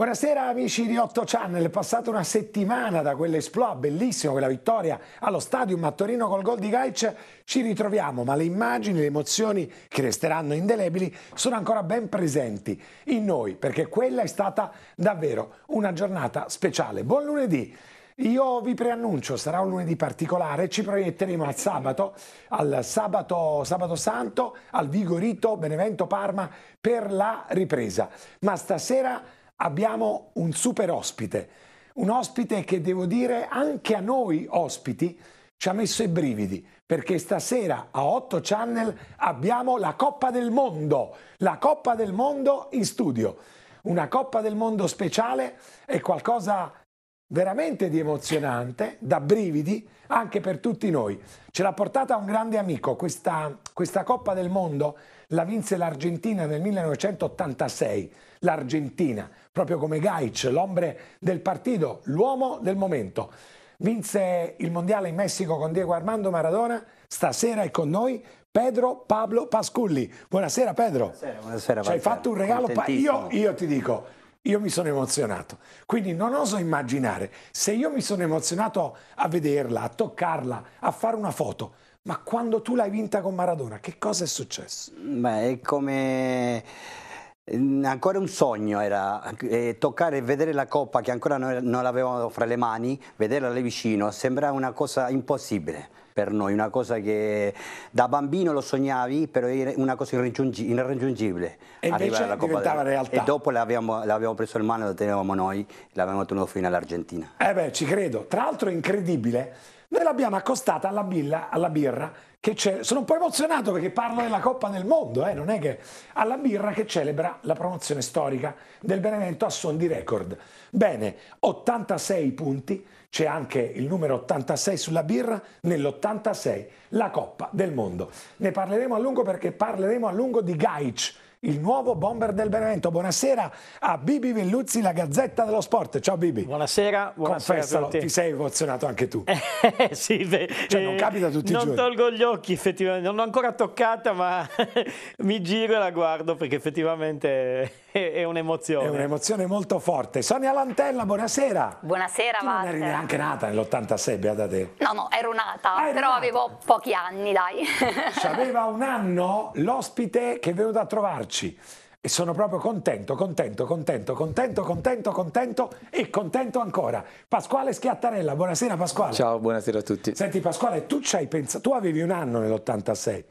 Buonasera amici di 8 Channel, è passata una settimana da quell'esploit, bellissimo quella vittoria allo Stadium a Torino col gol di Gaic, ci ritroviamo, ma le immagini, le emozioni che resteranno indelebili sono ancora ben presenti in noi, perché quella è stata davvero una giornata speciale. Buon lunedì! Io vi preannuncio, sarà un lunedì particolare, ci proietteremo al sabato, al sabato, sabato, santo, al Vigorito, Benevento, Parma per la ripresa. Ma stasera abbiamo un super ospite, un ospite che devo dire anche a noi ospiti ci ha messo i brividi, perché stasera a 8 Channel abbiamo la Coppa del Mondo, la Coppa del Mondo in studio. Una Coppa del Mondo speciale è qualcosa veramente di emozionante, da brividi anche per tutti noi. Ce l'ha portata un grande amico, questa, questa Coppa del Mondo la vinse l'Argentina nel 1986 l'Argentina, proprio come Gaic, l'ombre del partito, l'uomo del momento. Vinse il mondiale in Messico con Diego Armando Maradona, stasera è con noi Pedro Pablo Pasculli. Buonasera Pedro. Buonasera, buonasera. Ci hai fatto un regalo, io, io ti dico, io mi sono emozionato. Quindi non oso immaginare, se io mi sono emozionato a vederla, a toccarla, a fare una foto, ma quando tu l'hai vinta con Maradona, che cosa è successo? Beh, è come Ancora un sogno era eh, toccare e vedere la coppa che ancora non, non l'avevamo fra le mani, vederla lì vicino, sembrava una cosa impossibile per noi, una cosa che da bambino lo sognavi, però era una cosa irraggiungibile. E invece alla Coppa diventava della... realtà. E dopo l'abbiamo, preso in mano, la tenevamo noi, l'abbiamo tenuto fino all'Argentina. Eh beh, ci credo. Tra l'altro è incredibile, noi l'abbiamo accostata alla, alla birra che c'è. Sono un po' emozionato perché parlo della Coppa del Mondo, eh, non è che alla birra che celebra la promozione storica del Benevento a suon di record. Bene, 86 punti, c'è anche il numero 86 sulla birra, nell'86 la Coppa del Mondo. Ne parleremo a lungo perché parleremo a lungo di Gaic il nuovo bomber del Benevento. Buonasera a Bibi Velluzzi, la Gazzetta dello Sport. Ciao Bibi. Buonasera, buonasera Confessalo, ti sei emozionato anche tu. Eh, sì, beh, cioè, non eh, capita tutti non i giorni. Non tolgo gli occhi effettivamente, non l'ho ancora toccata ma mi giro e la guardo perché effettivamente è, un'emozione. È un'emozione molto forte. Sonia Lantella, buonasera. Buonasera, tu non eri neanche nata nell'86, beata te. No, no, ero nata, ah, però nata. avevo pochi anni, dai. Aveva un anno l'ospite che è venuto a trovarci provarci. E sono proprio contento, contento, contento, contento, contento, contento e contento ancora. Pasquale Schiattarella, buonasera Pasquale. Ciao, buonasera a tutti. Senti Pasquale, tu, pensato, tu avevi un anno nell'86,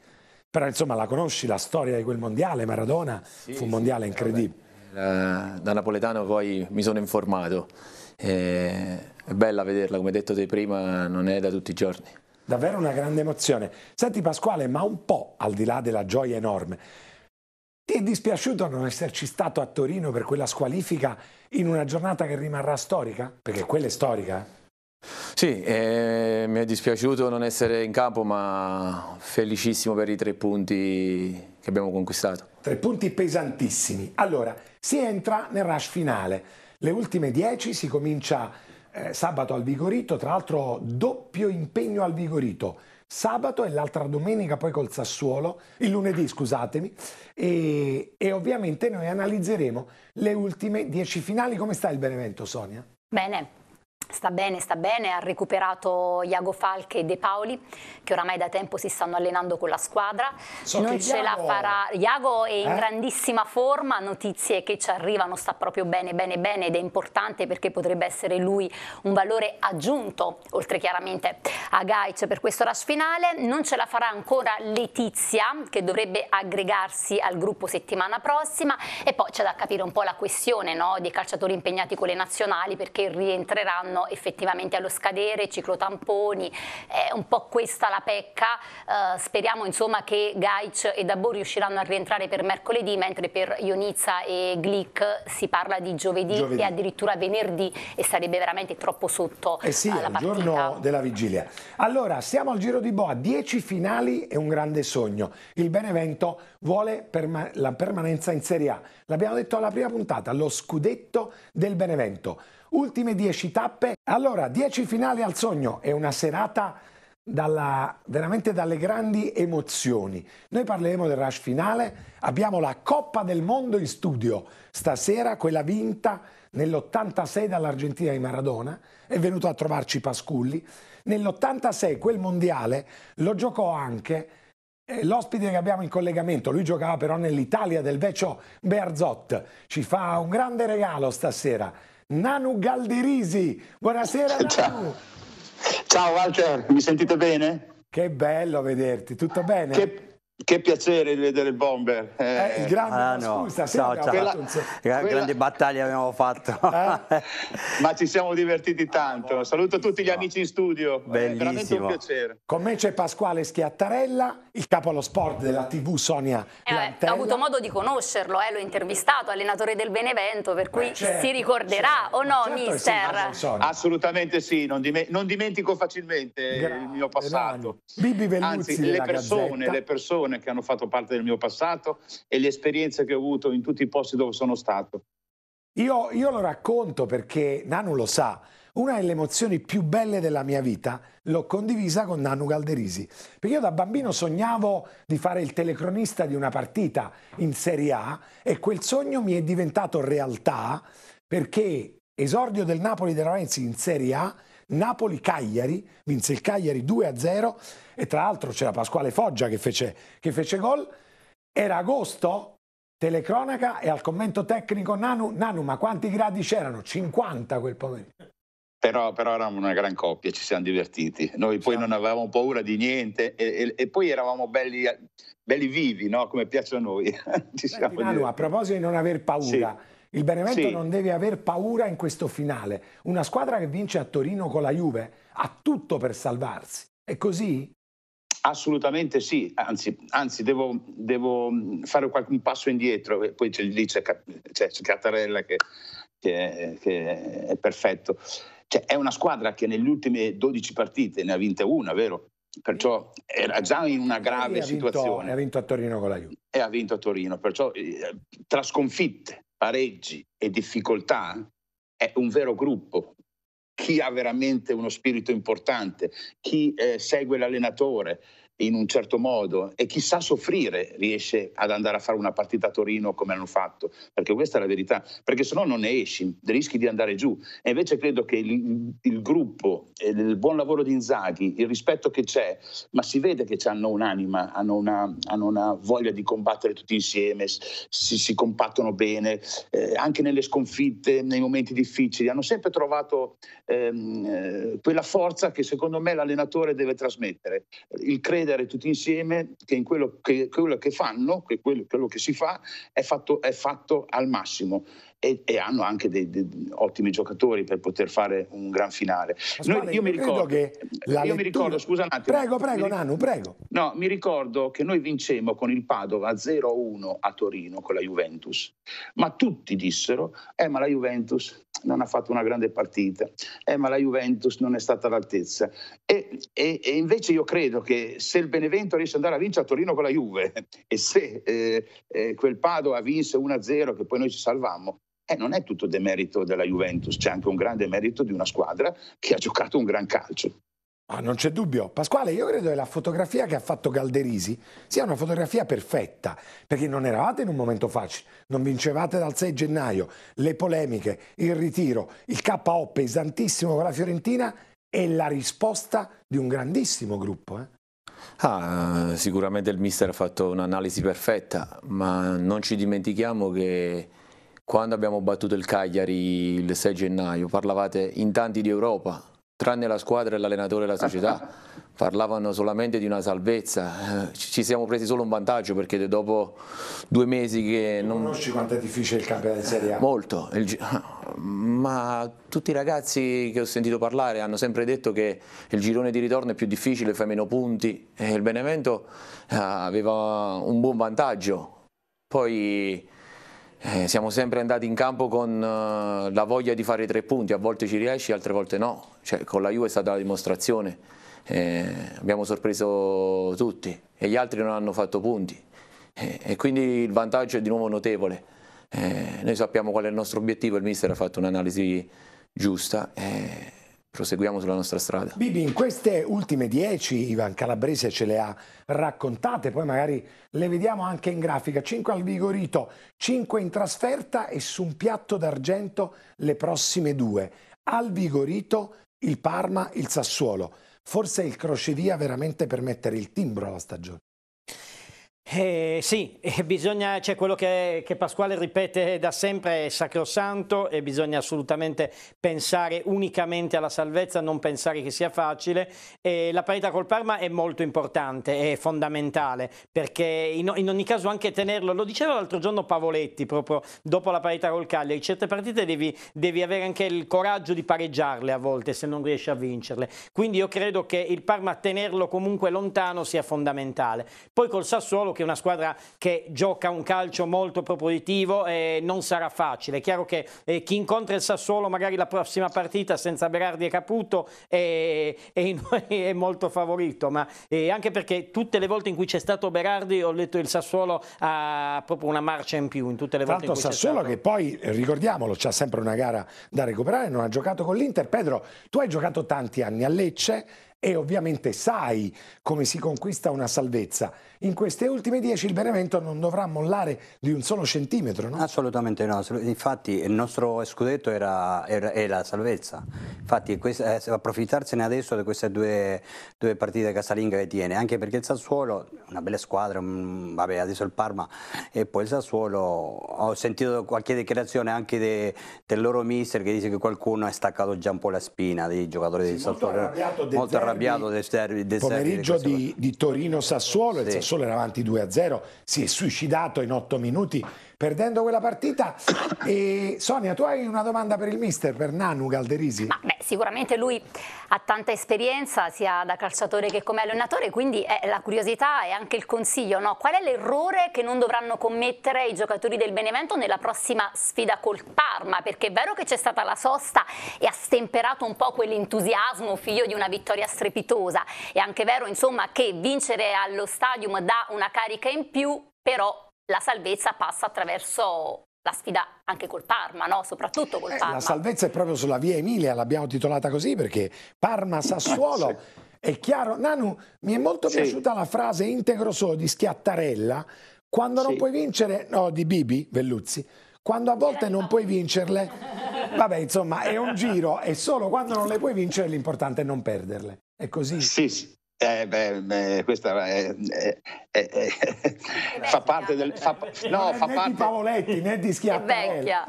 però insomma la conosci la storia di quel mondiale, Maradona, sì, fu un mondiale sì, incredibile. Vabbè. Da napoletano poi mi sono informato. Eh, è bella vederla, come detto te prima, non è da tutti i giorni. Davvero una grande emozione. Senti Pasquale, ma un po' al di là della gioia enorme, ti è dispiaciuto non esserci stato a Torino per quella squalifica in una giornata che rimarrà storica? Perché quella è storica. Eh. Sì, eh, mi è dispiaciuto non essere in campo, ma felicissimo per i tre punti che abbiamo conquistato. Tre punti pesantissimi. Allora, si entra nel rush finale. Le ultime dieci si comincia eh, sabato al Vigorito, tra l'altro doppio impegno al Vigorito sabato e l'altra domenica poi col Sassuolo, il lunedì scusatemi, e, e ovviamente noi analizzeremo le ultime 10 finali. Come sta il Benevento Sonia? Bene, sta bene, sta bene, ha recuperato Iago Falche e De Paoli che oramai da tempo si stanno allenando con la squadra so non ce Iago... la farà Iago è in eh? grandissima forma notizie che ci arrivano, sta proprio bene bene bene ed è importante perché potrebbe essere lui un valore aggiunto oltre chiaramente a Gaic per questo rush finale, non ce la farà ancora Letizia che dovrebbe aggregarsi al gruppo settimana prossima e poi c'è da capire un po' la questione no, dei calciatori impegnati con le nazionali perché rientreranno sono effettivamente allo scadere, ciclotamponi, è un po' questa la pecca, eh, speriamo insomma che Gaic e Dabor riusciranno a rientrare per mercoledì, mentre per Ionizza e Glick si parla di giovedì, giovedì. e addirittura venerdì e sarebbe veramente troppo sotto eh sì, alla eh, partita. il giorno della vigilia. Allora, siamo al giro di boa, 10 finali e un grande sogno. Il Benevento vuole perma la permanenza in Serie A. L'abbiamo detto alla prima puntata, lo scudetto del Benevento. Ultime 10 tappe. Allora, 10 finali al sogno. È una serata dalla, veramente dalle grandi emozioni. Noi parleremo del rush finale, abbiamo la Coppa del Mondo in studio stasera, quella vinta nell'86 dall'Argentina di Maradona, è venuto a trovarci Pasculli. Nell'86 quel mondiale lo giocò anche eh, l'ospite che abbiamo in collegamento, lui giocava però nell'Italia del vecchio Berzot, ci fa un grande regalo stasera Nanu Galderisi. Buonasera Ciao. Nanu. Ciao Walter, mi sentite bene? Che bello vederti, tutto bene? Che che piacere di vedere il bomber. Eh. Eh, grande, ah, no. scusa, ciao, ciao. Quella, quella... grandi battaglie abbiamo fatto. Eh? Ma ci siamo divertiti ah, tanto. Saluto tutti gli amici in studio. Bellissimo. Eh, È veramente un piacere. Con me c'è Pasquale Schiattarella, il capo allo sport della TV Sonia. Eh, ho avuto modo di conoscerlo, eh, l'ho intervistato, allenatore del Benevento, per cui certo, si ricorderà certo. o no, certo mister? Assolutamente sì, non, dime non dimentico facilmente Gra il mio passato. Bibi Veluzzi Anzi, le persone, le persone persone che hanno fatto parte del mio passato e le esperienze che ho avuto in tutti i posti dove sono stato. Io, io lo racconto perché Nanu lo sa. Una delle emozioni più belle della mia vita l'ho condivisa con Nanu Galderisi, perché io da bambino sognavo di fare il telecronista di una partita in Serie A e quel sogno mi è diventato realtà perché esordio del Napoli della Renzi in Serie A Napoli-Cagliari, vinse il Cagliari 2-0 e tra l'altro c'era Pasquale Foggia che fece, che fece gol. Era agosto, telecronaca e al commento tecnico Nanu, Nanu ma quanti gradi c'erano? 50 quel pomeriggio. Però, però, eravamo una gran coppia, ci siamo divertiti. Noi poi esatto. non avevamo paura di niente e, e, e poi eravamo belli, belli vivi, no? come piacciono a noi. Senti, Nanu, a proposito di non aver paura, sì. Il Benevento sì. non deve aver paura in questo finale. Una squadra che vince a Torino con la Juve ha tutto per salvarsi. È così? Assolutamente sì, anzi, anzi devo, devo, fare qualche passo indietro, poi c'è, lì c'è, c'è Cattarella che, che, che, è perfetto. Cioè, è una squadra che nelle ultime 12 partite ne ha vinte una, vero? Perciò era già in una grave e ha vinto, situazione. Ha vinto a Torino con la Juve. E ha vinto a Torino, perciò eh, tra sconfitte, pareggi e difficoltà è un vero gruppo. Chi ha veramente uno spirito importante, chi eh, segue l'allenatore, in un certo modo e chissà soffrire riesce ad andare a fare una partita a Torino come hanno fatto, perché questa è la verità, perché se no non ne esci, rischi di andare giù. E invece credo che il, il gruppo, il buon lavoro di Inzaghi, il rispetto che c'è, ma si vede che hanno un'anima, hanno una, hanno una, voglia di combattere tutti insieme, si, si compattono bene, eh, anche nelle sconfitte, nei momenti difficili, hanno sempre trovato ehm, eh, quella forza che secondo me l'allenatore deve trasmettere, il credere credere tutti insieme che in quello che, quello che fanno, che quello, quello, che si fa, è fatto, è fatto al massimo. E, e hanno anche dei, dei, ottimi giocatori per poter fare un gran finale. Noi, io, mi ricordo, che io lettura... mi ricordo, scusa un attimo. Prego, prego, mi, Nanu, prego. No, mi ricordo che noi vincemmo con il Padova 0-1 a Torino con la Juventus, ma tutti dissero, eh ma la Juventus non ha fatto una grande partita, eh, ma la Juventus non è stata all'altezza. E, e, e, invece io credo che se il Benevento riesce ad andare a vincere a Torino con la Juve e se eh, eh, quel Padova vinse 1-0 che poi noi ci salvammo, eh, non è tutto demerito della Juventus, c'è anche un grande merito di una squadra che ha giocato un gran calcio. Ah, non c'è dubbio. Pasquale, io credo che la fotografia che ha fatto Calderisi sia una fotografia perfetta, perché non eravate in un momento facile, non vincevate dal 6 gennaio, le polemiche, il ritiro, il KO pesantissimo con la Fiorentina e la risposta di un grandissimo gruppo. Eh? Ah, sicuramente il mister ha fatto un'analisi perfetta, ma non ci dimentichiamo che quando abbiamo battuto il Cagliari il 6 gennaio parlavate in tanti di Europa, tranne la squadra, e l'allenatore e la società, parlavano solamente di una salvezza, eh, ci siamo presi solo un vantaggio perché dopo due mesi che... Non... Conosci quanto è difficile il campionato di Serie A? Molto, il... ma tutti i ragazzi che ho sentito parlare hanno sempre detto che il girone di ritorno è più difficile, fai meno punti e il Benevento eh, aveva un buon vantaggio, poi... Eh, siamo sempre andati in campo con eh, la voglia di fare i tre punti, a volte ci riesci, altre volte no. Cioè, con la Juve è stata la dimostrazione, eh, abbiamo sorpreso tutti e gli altri non hanno fatto punti eh, e quindi il vantaggio è di nuovo notevole. Eh, noi sappiamo qual è il nostro obiettivo, il mister ha fatto un'analisi giusta e eh, proseguiamo sulla nostra strada. Bibi, in queste ultime dieci Ivan Calabrese ce le ha raccontate, poi magari le vediamo anche in grafica. 5 al Vigorito, 5 in trasferta e su un piatto d'argento le prossime due. Al Vigorito il Parma, il Sassuolo. Forse il crocevia veramente per mettere il timbro alla stagione. Eh, sì, eh, bisogna, cioè quello che, che, Pasquale ripete da sempre è sacrosanto e bisogna assolutamente pensare unicamente alla salvezza, non pensare che sia facile. E la parità col Parma è molto importante, è fondamentale, perché in, in ogni caso anche tenerlo, lo diceva l'altro giorno Pavoletti, proprio dopo la parità col Cagliari, certe partite devi, devi avere anche il coraggio di pareggiarle a volte se non riesci a vincerle. Quindi io credo che il Parma tenerlo comunque lontano sia fondamentale. Poi col Sassuolo che è una squadra che gioca un calcio molto propositivo e eh, non sarà facile. È chiaro che eh, chi incontra il Sassuolo magari la prossima partita senza Berardi e Caputo è, è, è molto favorito, ma eh, anche perché tutte le volte in cui c'è stato Berardi ho letto il Sassuolo ha proprio una marcia in più in tutte le volte Tanto in cui Sassuolo che poi, ricordiamolo, c'ha sempre una gara da recuperare, non ha giocato con l'Inter. Pedro, tu hai giocato tanti anni a Lecce, e ovviamente sai come si conquista una salvezza. In queste ultime 10 il Benevento non dovrà mollare di un solo centimetro, no? Assolutamente no, infatti il nostro scudetto era, era, è la salvezza, infatti questa, eh, approfittarsene adesso di queste due, due, partite casalinghe che tiene, anche perché il Sassuolo, una bella squadra, mm, vabbè adesso il Parma e poi il Sassuolo, ho sentito qualche dichiarazione anche de, del loro mister che dice che qualcuno ha staccato già un po' la spina dei giocatori sì, del Sassuolo, molto arrabbiato, molto arrabbiato del Servi. Del pomeriggio di, di Torino-Sassuolo, sì. il Sassuolo era avanti 2-0, si è suicidato in 8 minuti perdendo quella partita. E Sonia, tu hai una domanda per il mister, per Nanu Calderisi? Ma, beh, sicuramente lui ha tanta esperienza sia da calciatore che come allenatore, quindi è eh, la curiosità e anche il consiglio. No? Qual è l'errore che non dovranno commettere i giocatori del Benevento nella prossima sfida col Parma? Perché è vero che c'è stata la sosta e ha stemperato un po' quell'entusiasmo figlio di una vittoria strepitosa. È anche vero insomma che vincere allo stadium dà una carica in più, però la salvezza passa attraverso la sfida anche col Parma, no? soprattutto col Parma. Eh, la salvezza è proprio sulla via Emilia, l'abbiamo titolata così perché Parma-Sassuolo eh, è chiaro. Nanu, mi è molto sì. piaciuta la frase integro solo di Schiattarella, quando sì. non puoi vincere, no, di Bibi Velluzzi, quando a volte non puoi vincerle, vabbè insomma è un giro e solo quando non le puoi vincere l'importante è non perderle. È così? Sì, Sì, eh, beh, beh, questa è, è, è, fa parte del... Fa, eh. no, fa parte... Né di Pavoletti, né di Schiaparelli. È vecchia.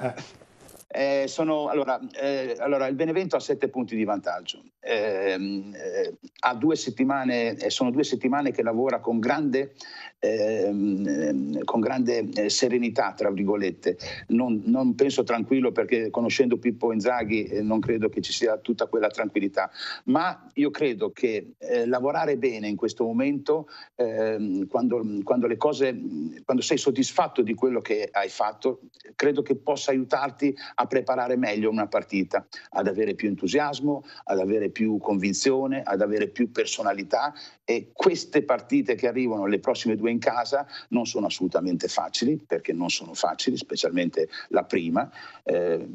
Eh, sono, allora, eh, allora, il Benevento ha sette punti di vantaggio, ehm, eh, ha due settimane, eh, sono due settimane che lavora con grande, ehm, ehm, con grande eh, serenità, tra virgolette, non, non, penso tranquillo perché conoscendo Pippo Inzaghi eh, non credo che ci sia tutta quella tranquillità, ma io credo che lavorare bene in questo momento, quando, quando, le cose, quando sei soddisfatto di quello che hai fatto, credo che possa aiutarti a preparare meglio una partita, ad avere più entusiasmo, ad avere più convinzione, ad avere più personalità e queste partite che arrivano le prossime due in casa non sono assolutamente facili perché non sono facili, specialmente la prima, eh,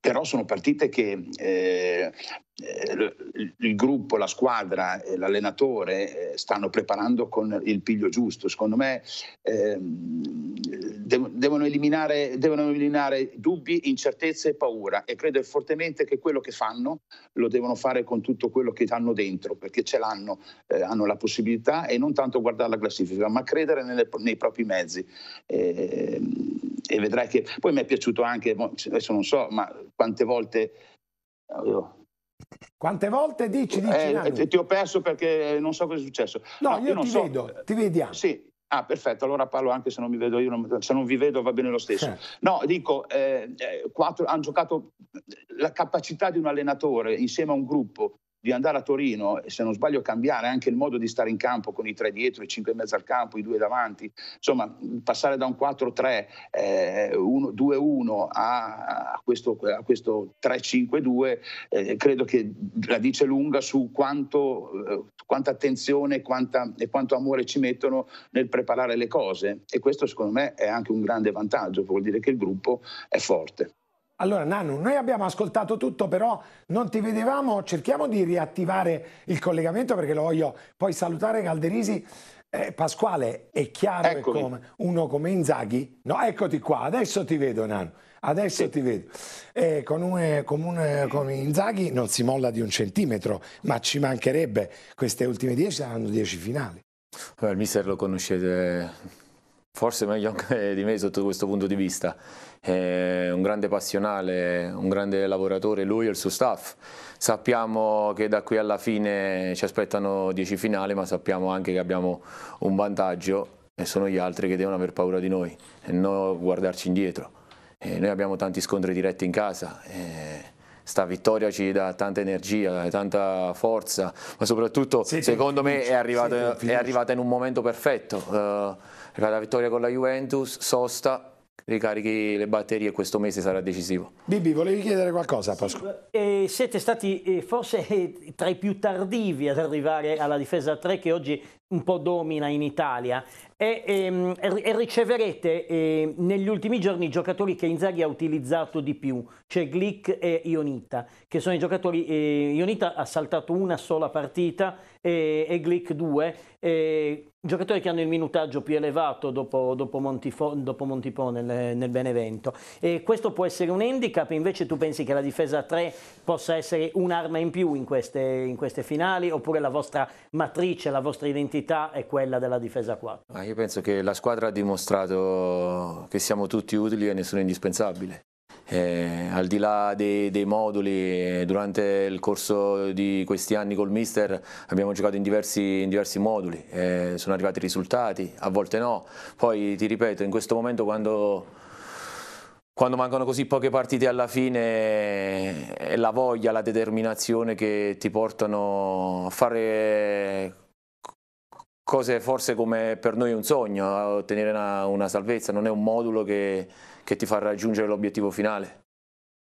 però sono partite che eh, eh, il gruppo, la squadra e eh, l'allenatore eh, stanno preparando con il piglio giusto. Secondo me ehm, devono, eliminare, devono, eliminare, dubbi, incertezze e paura e credo fortemente che quello che fanno lo devono fare con tutto quello che hanno dentro, perché ce l'hanno, eh, hanno la possibilità e non tanto guardare la classifica, ma credere nelle, nei propri mezzi. Eh, e vedrai che poi mi è piaciuto anche, adesso non so, ma quante volte... Oh, quante volte dici, dici eh, eh, Ti ho perso perché non so cosa è successo. No, no io, io non ti so. vedo, ti vediamo. Sì. Ah, perfetto, allora parlo anche se non mi vedo io, non, se non vi vedo va bene lo stesso. Eh. No, dico, eh, eh, quattro, hanno giocato la capacità di un allenatore insieme a un gruppo di andare a Torino e se non sbaglio cambiare anche il modo di stare in campo con i tre dietro, i cinque e mezzo al campo, i due davanti, insomma passare da un 4-3, eh, 2-1 a, a, questo, a questo 3-5-2 eh, credo che la dice lunga su quanto, eh, quanta attenzione quanta, e quanto amore ci mettono nel preparare le cose e questo secondo me è anche un grande vantaggio, vuol dire che il gruppo è forte. Allora Nanu, noi abbiamo ascoltato tutto, però non ti vedevamo, cerchiamo di riattivare il collegamento perché lo voglio poi salutare Calderisi. Eh, Pasquale, è chiaro Eccomi. come, uno come Inzaghi? No, eccoti qua, adesso ti vedo Nanu, adesso sì. ti vedo. Eh, con, un, eh, con, un, eh, Inzaghi non si molla di un centimetro, ma ci mancherebbe, queste ultime dieci saranno dieci finali. il mister lo conoscete forse meglio anche di me sotto questo punto di vista. È un grande passionale, un grande lavoratore, lui e il suo staff. Sappiamo che da qui alla fine ci aspettano 10 finali, ma sappiamo anche che abbiamo un vantaggio e sono gli altri che devono aver paura di noi e non guardarci indietro. E noi abbiamo tanti scontri diretti in casa. E sta vittoria ci dà tanta energia, tanta forza, ma soprattutto, Siete secondo me, è arrivata, è arrivata, in un momento perfetto. Uh, Arriva la vittoria con la Juventus, sosta, ricarichi le batterie e questo mese sarà decisivo. Bibi, volevi chiedere qualcosa a Pasqua? Eh, siete stati eh, forse eh, tra i più tardivi ad arrivare alla difesa 3 che oggi un po' domina in Italia e, e, ehm, e riceverete e, ehm, negli ultimi giorni i giocatori che Inzaghi ha utilizzato di più, cioè Glick e Ionita, che sono i giocatori, eh, Ionita ha saltato una sola partita ehm, e, Glick due, giocatori che hanno il minutaggio più elevato dopo, dopo, Montifo, dopo Montipò nel, nel, Benevento. E questo può essere un handicap, invece tu pensi che la difesa 3 possa essere un'arma in più in queste, in queste finali oppure la vostra matrice, la vostra identità? identità è quella della difesa 4. Ma io penso che la squadra ha dimostrato che siamo tutti utili e nessuno è indispensabile. Eh, al di là dei, dei, moduli, durante il corso di questi anni col mister abbiamo giocato in diversi, in diversi moduli, eh, sono arrivati risultati, a volte no. Poi ti ripeto, in questo momento quando, quando mancano così poche partite alla fine è la voglia, la determinazione che ti portano a fare cose forse come per noi un sogno, ottenere una, una salvezza, non è un modulo che, che ti fa raggiungere l'obiettivo finale.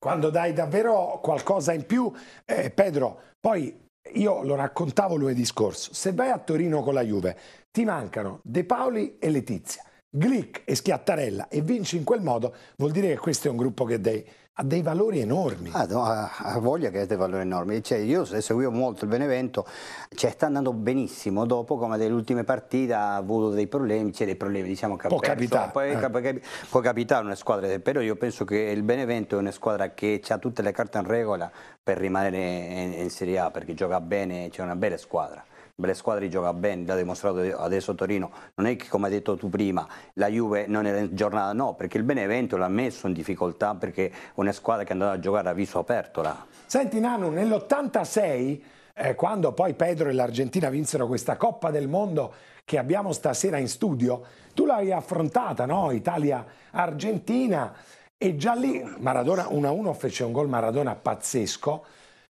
Quando dai davvero qualcosa in più, eh, Pedro, poi io lo raccontavo lunedì scorso, se vai a Torino con la Juve, ti mancano De Paoli e Letizia, Glick e Schiattarella e vinci in quel modo, vuol dire che questo è un gruppo che dai ha dei valori enormi. Ah, ha voglia che ha dei valori enormi. Cioè, io seguivo molto il Benevento, cioè, sta andando benissimo dopo, come delle ultime partite ha avuto dei problemi, cioè dei problemi diciamo che può, capitare. Può, eh. può capitare una squadra, però io penso che il Benevento è una squadra che ha tutte le carte in regola per rimanere in, in Serie A, perché gioca bene, c'è una bella squadra le squadre gioca bene, l'ha dimostrato adesso Torino, non è che come hai detto tu prima la Juve non era in giornata, no, perché il Benevento l'ha messo in difficoltà perché è una squadra che è andata a giocare a viso aperto là. Senti Nano, nell'86 eh, quando poi Pedro e l'Argentina vinsero questa Coppa del Mondo che abbiamo stasera in studio, tu l'hai affrontata, no? Italia-Argentina e già lì Maradona 1-1 fece un gol Maradona pazzesco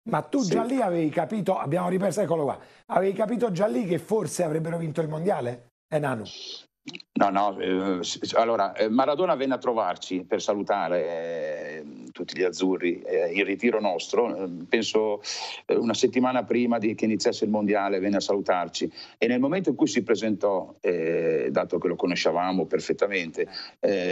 ma tu sì. già lì avevi capito, abbiamo ripreso, eccolo qua, avevi capito già lì che forse avrebbero vinto il mondiale? È eh, Nanu. No, no, eh, allora eh, Maradona venne a trovarci per salutare eh, tutti gli azzurri eh, il ritiro nostro, eh, penso una settimana prima di, che iniziasse il mondiale venne a salutarci e nel momento in cui si presentò, dato che lo conoscevamo perfettamente,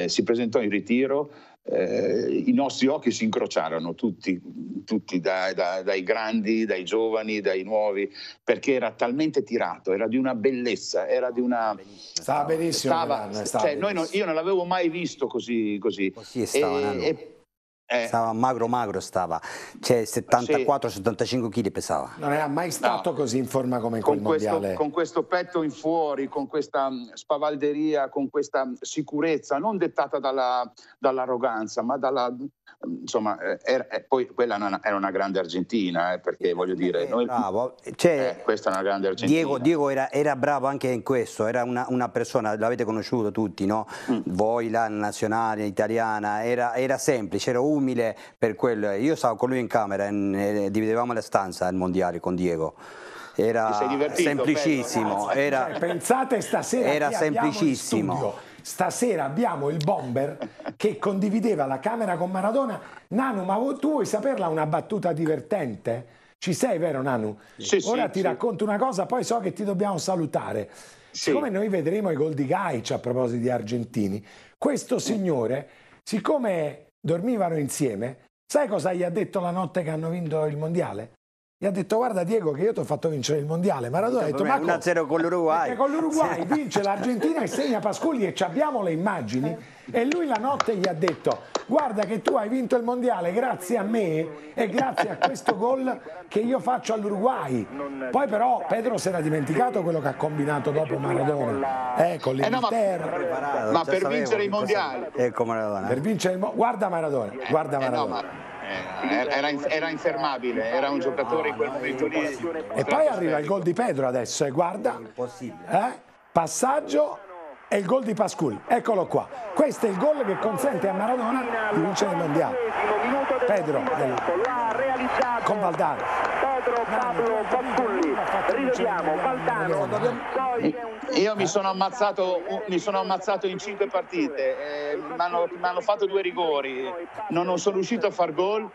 si presentò in ritiro eh, i nostri occhi si incrociarono tutti, tutti da, da, dai grandi, dai giovani, dai nuovi, perché era talmente tirato, era di una bellezza, era di una... Stava benissimo. Stava, stava, cioè, benissimo. No, io non l'avevo mai visto così. così. così e, e, eh. Stava magro magro stava, cioè 74-75 eh, kg sì. pesava. Non era mai stato no. così in forma come in con questo, mondiale. Con questo petto in fuori, con questa mm, spavalderia, con questa mm, sicurezza, non dettata dalla, dall'arroganza, ma dalla... Mm, insomma, eh, era, eh, poi quella era una, grande Argentina, eh, perché voglio dire... Eh, noi, bravo, cioè, questa è una grande Argentina. Diego, Diego era, era, bravo anche in questo, era una, una persona, l'avete conosciuto tutti, no? Mm. Voi, la nazionale italiana, era, era semplice, era uno umile per quello. Io stavo con lui in camera, in, eh, dividevamo la stanza al mondiale con Diego era semplicissimo. Bello, era, cioè, pensate stasera era semplicissimo. Stasera abbiamo il bomber che condivideva la camera con Maradona. Nanu, ma tu vuoi saperla una battuta divertente? Ci sei, vero Nanu? Sì, Ora sì, ti sì. racconto una cosa, poi so che ti dobbiamo salutare. Siccome noi vedremo i gol di Gaic a proposito di argentini, questo mm. signore, siccome dormivano insieme. Sai cosa gli ha detto la notte che hanno vinto il mondiale? gli ha detto guarda Diego che io ti ho fatto vincere il mondiale Maradona ha detto ma 1-0 con l'Uruguay con l'Uruguay vince l'Argentina e segna Pascoli e ci abbiamo le immagini e lui la notte gli ha detto guarda che tu hai vinto il mondiale grazie a me e grazie a questo gol che io faccio all'Uruguay poi però Pedro si era dimenticato quello che ha combinato dopo Maradona eh, con l'Inghilterra eh no, ma, ma per vincere i mondiali ecco Maradona per vincere il mo guarda Maradona guarda Maradona eh no, ma... Era, era, era, infermabile, era un giocatore in quel momento lì. E poi arriva il gol di Pedro adesso, e eh, guarda, eh? passaggio e il gol di Pasculi, eccolo qua. Questo è il gol che consente a Maradona di vincere il mondiale. Pedro, eh, con Valdano. Pablo Fazzulli, Ridoviamo, Baldano, io mi sono ammazzato, mi sono ammazzato in cinque partite, eh, mi hanno fatto due rigori, non, non, sono riuscito a far gol,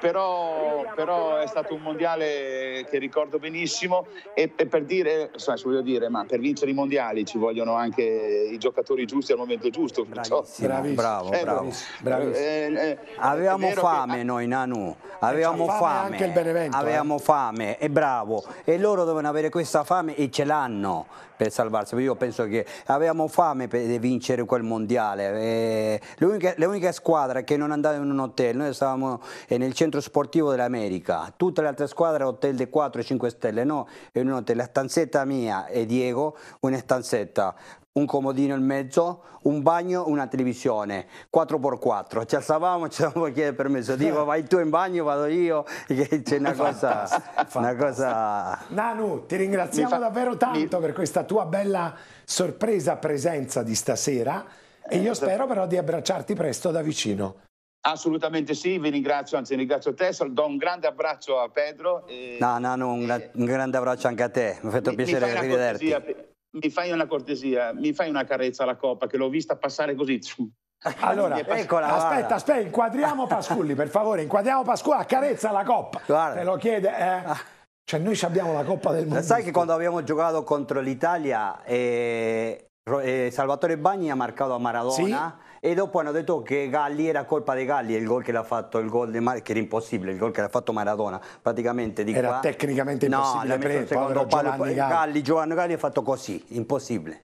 però, però, è stato un mondiale che ricordo benissimo e, per, dire, so, dire per vincere i mondiali ci vogliono anche i giocatori giusti al momento giusto. Perciò... Bravissimo, bravo, eh, bravo. bravissimo. Eh, eh, eh, avevamo fame che... noi Nanu, avevamo fame, fame. Avevamo fame fame, è bravo e loro devono avere questa fame e ce l'hanno per salvarsi. Io penso che avevamo fame per vincere quel mondiale. L'unica squadra che non andava in un hotel, noi stavamo eh, nel centro sportivo dell'America, tutte le altre squadre hotel di 4-5 stelle, no, in un hotel, la stanzetta mia e Diego, una stanzetta un comodino in mezzo, un bagno, una televisione, 4x4. Ci alzavamo, ci dovevamo chiedere permesso, dico eh. vai tu in bagno, vado io, c'è una cosa, una cosa... Nanu, ti ringraziamo fa... davvero tanto mi... per questa tua bella sorpresa presenza di stasera e io eh, spero però di abbracciarti presto da vicino. Assolutamente sì, vi ringrazio, anzi ringrazio te, do un grande abbraccio a Pedro. E... No, Nanu, un, e... Eh. un grande abbraccio anche a te, mi ha fatto mi, piacere rivederti. Cortesia mi fai una cortesia, mi fai una carezza alla coppa che l'ho vista passare così. Allora, eccola, aspetta, aspetta, inquadriamo Pasculli, per favore, inquadriamo Pasculli, accarezza la coppa. Guarda. Te lo chiede, eh. Ah. Cioè noi abbiamo la Coppa del Mondo. Sai che quando abbiamo giocato contro l'Italia eh, eh, Salvatore Bagni ha marcato a Maradona. Sì? e dopo hanno detto che Galli era colpa dei Galli il gol che l'ha fatto il gol di Mar- che era impossibile il gol che l'ha fatto Maradona praticamente di era qua. tecnicamente impossibile no, prendere, secondo Paolo Giovanni Galli. Galli Giovanni Galli ha fatto così impossibile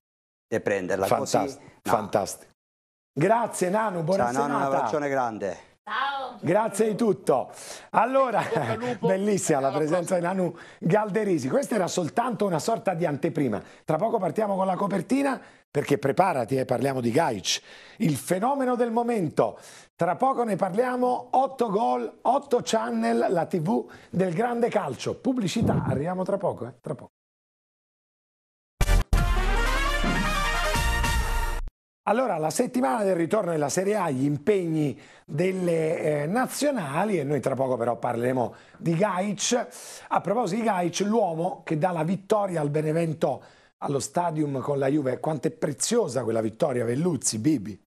di prenderla fantastico, così, no. fantastico. grazie Nanu buona Ciao, serata Nanu, un abbraccione grande Grazie di tutto. Allora, bellissima la presenza di Nanu Galderisi. Questa era soltanto una sorta di anteprima. Tra poco partiamo con la copertina perché preparati, eh, parliamo di Gaic, il fenomeno del momento. Tra poco ne parliamo, 8 gol, 8 channel, la tv del grande calcio. Pubblicità, arriviamo tra poco, eh, tra poco. Allora, la settimana del ritorno della Serie A, gli impegni delle eh, nazionali e noi tra poco però parleremo di Gaic. A proposito di Gaic, l'uomo che dà la vittoria al Benevento allo stadium con la Juve. Quanto è preziosa quella vittoria, Velluzzi, Bibi.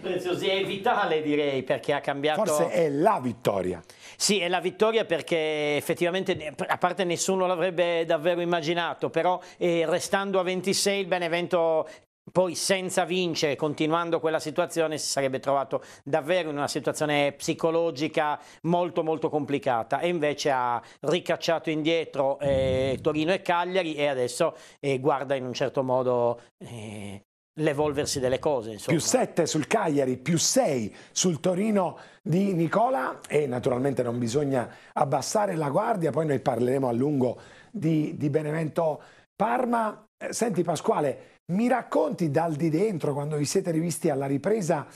Preziosi è vitale direi perché ha cambiato... Forse è la vittoria. Sì, è la vittoria perché effettivamente, a parte nessuno l'avrebbe davvero immaginato, però eh, restando a 26 il Benevento poi senza vincere, continuando quella situazione, si sarebbe trovato davvero in una situazione psicologica molto molto complicata e invece ha ricacciato indietro eh, Torino e Cagliari e adesso eh, guarda in un certo modo eh, l'evolversi delle cose. Insomma. Più 7 sul Cagliari, più 6 sul Torino di Nicola e naturalmente non bisogna abbassare la guardia, poi noi parleremo a lungo di, di Benevento Parma. Eh, senti Pasquale, mi racconti dal di dentro, quando vi siete rivisti alla ripresa,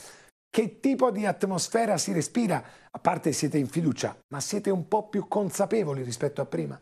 che tipo di atmosfera si respira? A parte siete in fiducia, ma siete un po' più consapevoli rispetto a prima?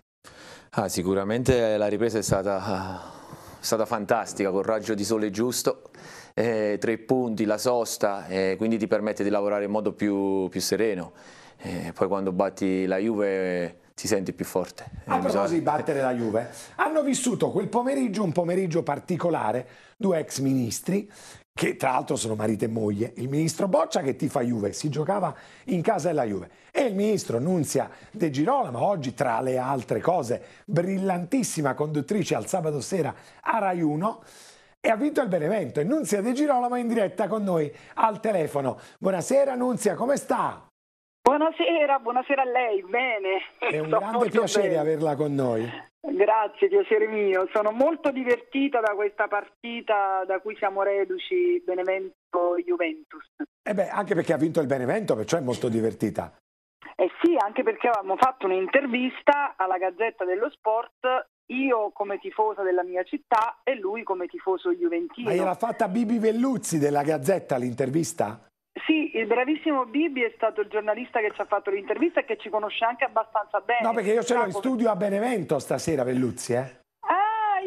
Ah, sicuramente la ripresa è stata è stata fantastica, col raggio di sole giusto, eh, tre punti, la sosta, eh, quindi ti permette di lavorare in modo più, più sereno. Eh, poi quando batti la Juve ti senti più forte. Eh, a proposito di battere la Juve, hanno vissuto quel pomeriggio un pomeriggio particolare, due ex ministri che tra l'altro sono marito e moglie, il ministro Boccia che tifa Juve, si giocava in casa della Juve e il ministro Nunzia De Girolamo, oggi tra le altre cose brillantissima conduttrice al sabato sera a Rai 1 e ha vinto il Benevento e Nunzia De Girolamo è in diretta con noi al telefono. Buonasera Nunzia, come sta? Buonasera, buonasera a lei, bene. È un Sto grande piacere bene. averla con noi. Grazie, piacere mio. Sono molto divertita da questa partita da cui siamo reduci, Benevento-Juventus. E eh beh, anche perché ha vinto il Benevento, perciò è molto divertita. Eh sì, anche perché avevamo fatto un'intervista alla Gazzetta dello Sport, io come tifosa della mia città e lui come tifoso juventino. Ma era fatta Bibi Velluzzi della Gazzetta l'intervista? Sì, il bravissimo Bibi è stato il giornalista che ci ha fatto l'intervista e che ci conosce anche abbastanza bene. No, perché io ce l'ho in studio a Benevento stasera, Belluzzi, eh? Ah,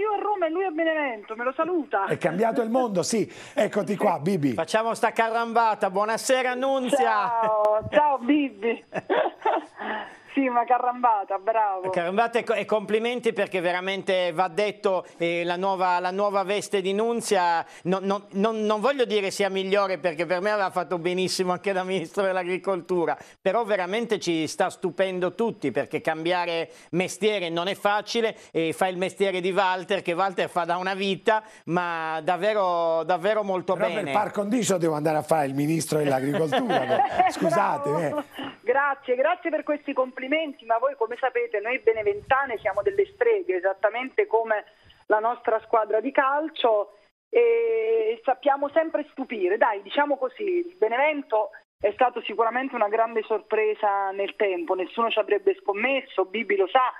e lui a Benevento, me lo saluta. È cambiato il mondo, sì. Eccoti qua, Bibi. Facciamo sta carambata. Buonasera, Annunzia. Ciao, ciao Bibi. Sì, una carambata, bravo. Carambata e, complimenti perché veramente va detto eh, la, nuova, la, nuova, veste di Nunzia, no, no, non, non, voglio dire sia migliore perché per me aveva fatto benissimo anche da Ministro dell'Agricoltura, però veramente ci sta stupendo tutti perché cambiare mestiere non è facile, e fa il mestiere di Walter che Walter fa da una vita, ma davvero, davvero molto però bene. Per par condicio devo andare a fare il Ministro dell'Agricoltura, scusate. Eh. Grazie, grazie per questi complimenti complimenti, ma voi come sapete noi beneventane siamo delle streghe, esattamente come la nostra squadra di calcio e sappiamo sempre stupire. Dai, diciamo così, il Benevento è stato sicuramente una grande sorpresa nel tempo, nessuno ci avrebbe scommesso, Bibi lo sa,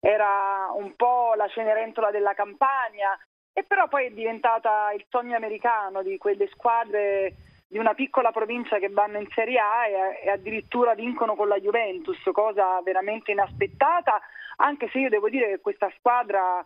era un po' la cenerentola della campagna e però poi è diventata il sogno americano di quelle squadre di una piccola provincia che vanno in Serie A e, e addirittura vincono con la Juventus, cosa veramente inaspettata, anche se io devo dire che questa squadra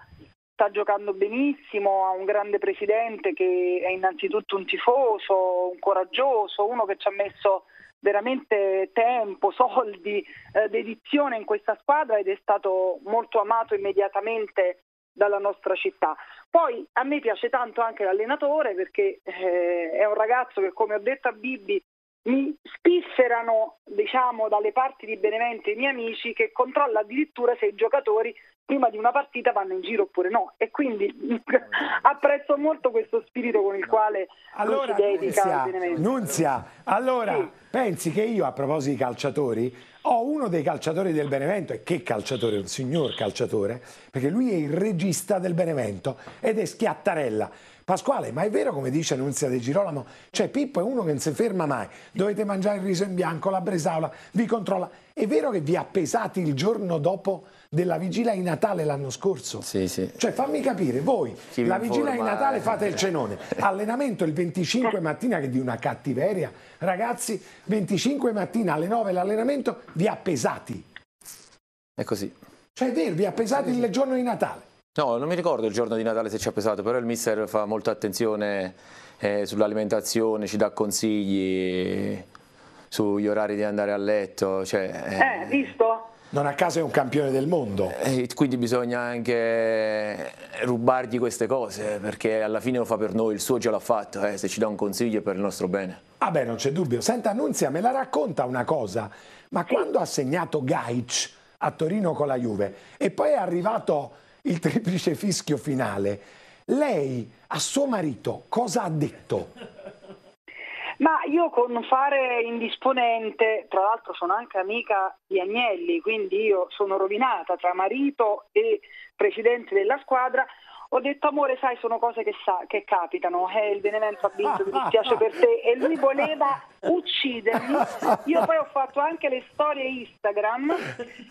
sta giocando benissimo, ha un grande presidente che è innanzitutto un tifoso, un coraggioso, uno che ci ha messo veramente tempo, soldi, eh, dedizione in questa squadra ed è stato molto amato immediatamente dalla nostra città. Poi a me piace tanto anche l'allenatore perché eh, è un ragazzo che, come ho detto a Bibi, mi spifferano diciamo, dalle parti di Benevento i miei amici che controlla addirittura se i giocatori prima di una partita vanno in giro oppure no. E quindi apprezzo molto questo spirito con il quale allora, si dedica Nunzia, Nunzia, allora sì. pensi che io a proposito di calciatori ho uno dei calciatori del Benevento, e che calciatore, un signor calciatore, perché lui è il regista del Benevento ed è Schiattarella Pasquale, ma è vero come dice Nunzia De Girolamo? Cioè Pippo è uno che non si ferma mai, dovete mangiare il riso in bianco, la bresaola, vi controlla. È vero che vi ha pesati il giorno dopo della vigilia di Natale l'anno scorso? Sì, sì. Cioè fammi capire, voi Chi la vigilia di Natale fate il cenone, allenamento il 25 mattina che di una cattiveria, ragazzi, 25 mattina alle 9 l'allenamento vi ha pesati. È così. Cioè è vero, vi ha pesati il giorno di Natale. No, non mi ricordo il giorno di Natale se ci ha pesato, però il mister fa molta attenzione eh, sull'alimentazione, ci dà consigli sugli orari di andare a letto. Cioè, eh, eh, visto? Non a caso è un campione del mondo. Eh, quindi bisogna anche rubargli queste cose, perché alla fine lo fa per noi, il suo già l'ha fatto, eh, se ci dà un consiglio è per il nostro bene. Ah beh, non c'è dubbio. Senta, Annunzia, me la racconta una cosa, ma quando ha segnato Gaic a Torino con la Juve e poi è arrivato il triplice fischio finale. Lei a suo marito cosa ha detto? Ma io con fare indisponente, tra l'altro sono anche amica di Agnelli, quindi io sono rovinata tra marito e presidente della squadra, ho detto amore sai sono cose che, sa- che capitano eh, il Benevento ha vinto mi dispiace per te e lui voleva uccidermi io poi ho fatto anche le storie Instagram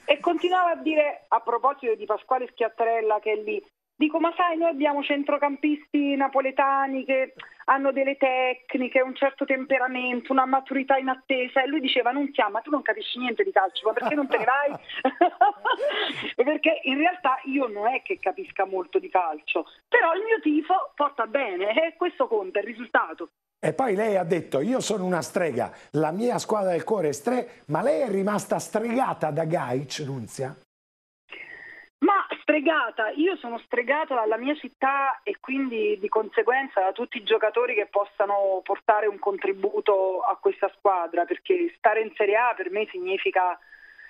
e continuava a dire a proposito di Pasquale Schiattarella che è lì Dico, ma sai, noi abbiamo centrocampisti napoletani che hanno delle tecniche, un certo temperamento, una maturità in attesa. E lui diceva, non chiama, ma tu non capisci niente di calcio, ma perché non te ne vai? perché in realtà io non è che capisca molto di calcio, però il mio tifo porta bene e questo conta, il risultato. E poi lei ha detto, io sono una strega, la mia squadra del cuore è stre, ma lei è rimasta stregata da Gaic, Nunzia? Stregata, io sono stregata dalla mia città e quindi di conseguenza da tutti i giocatori che possano portare un contributo a questa squadra, perché stare in Serie A per me significa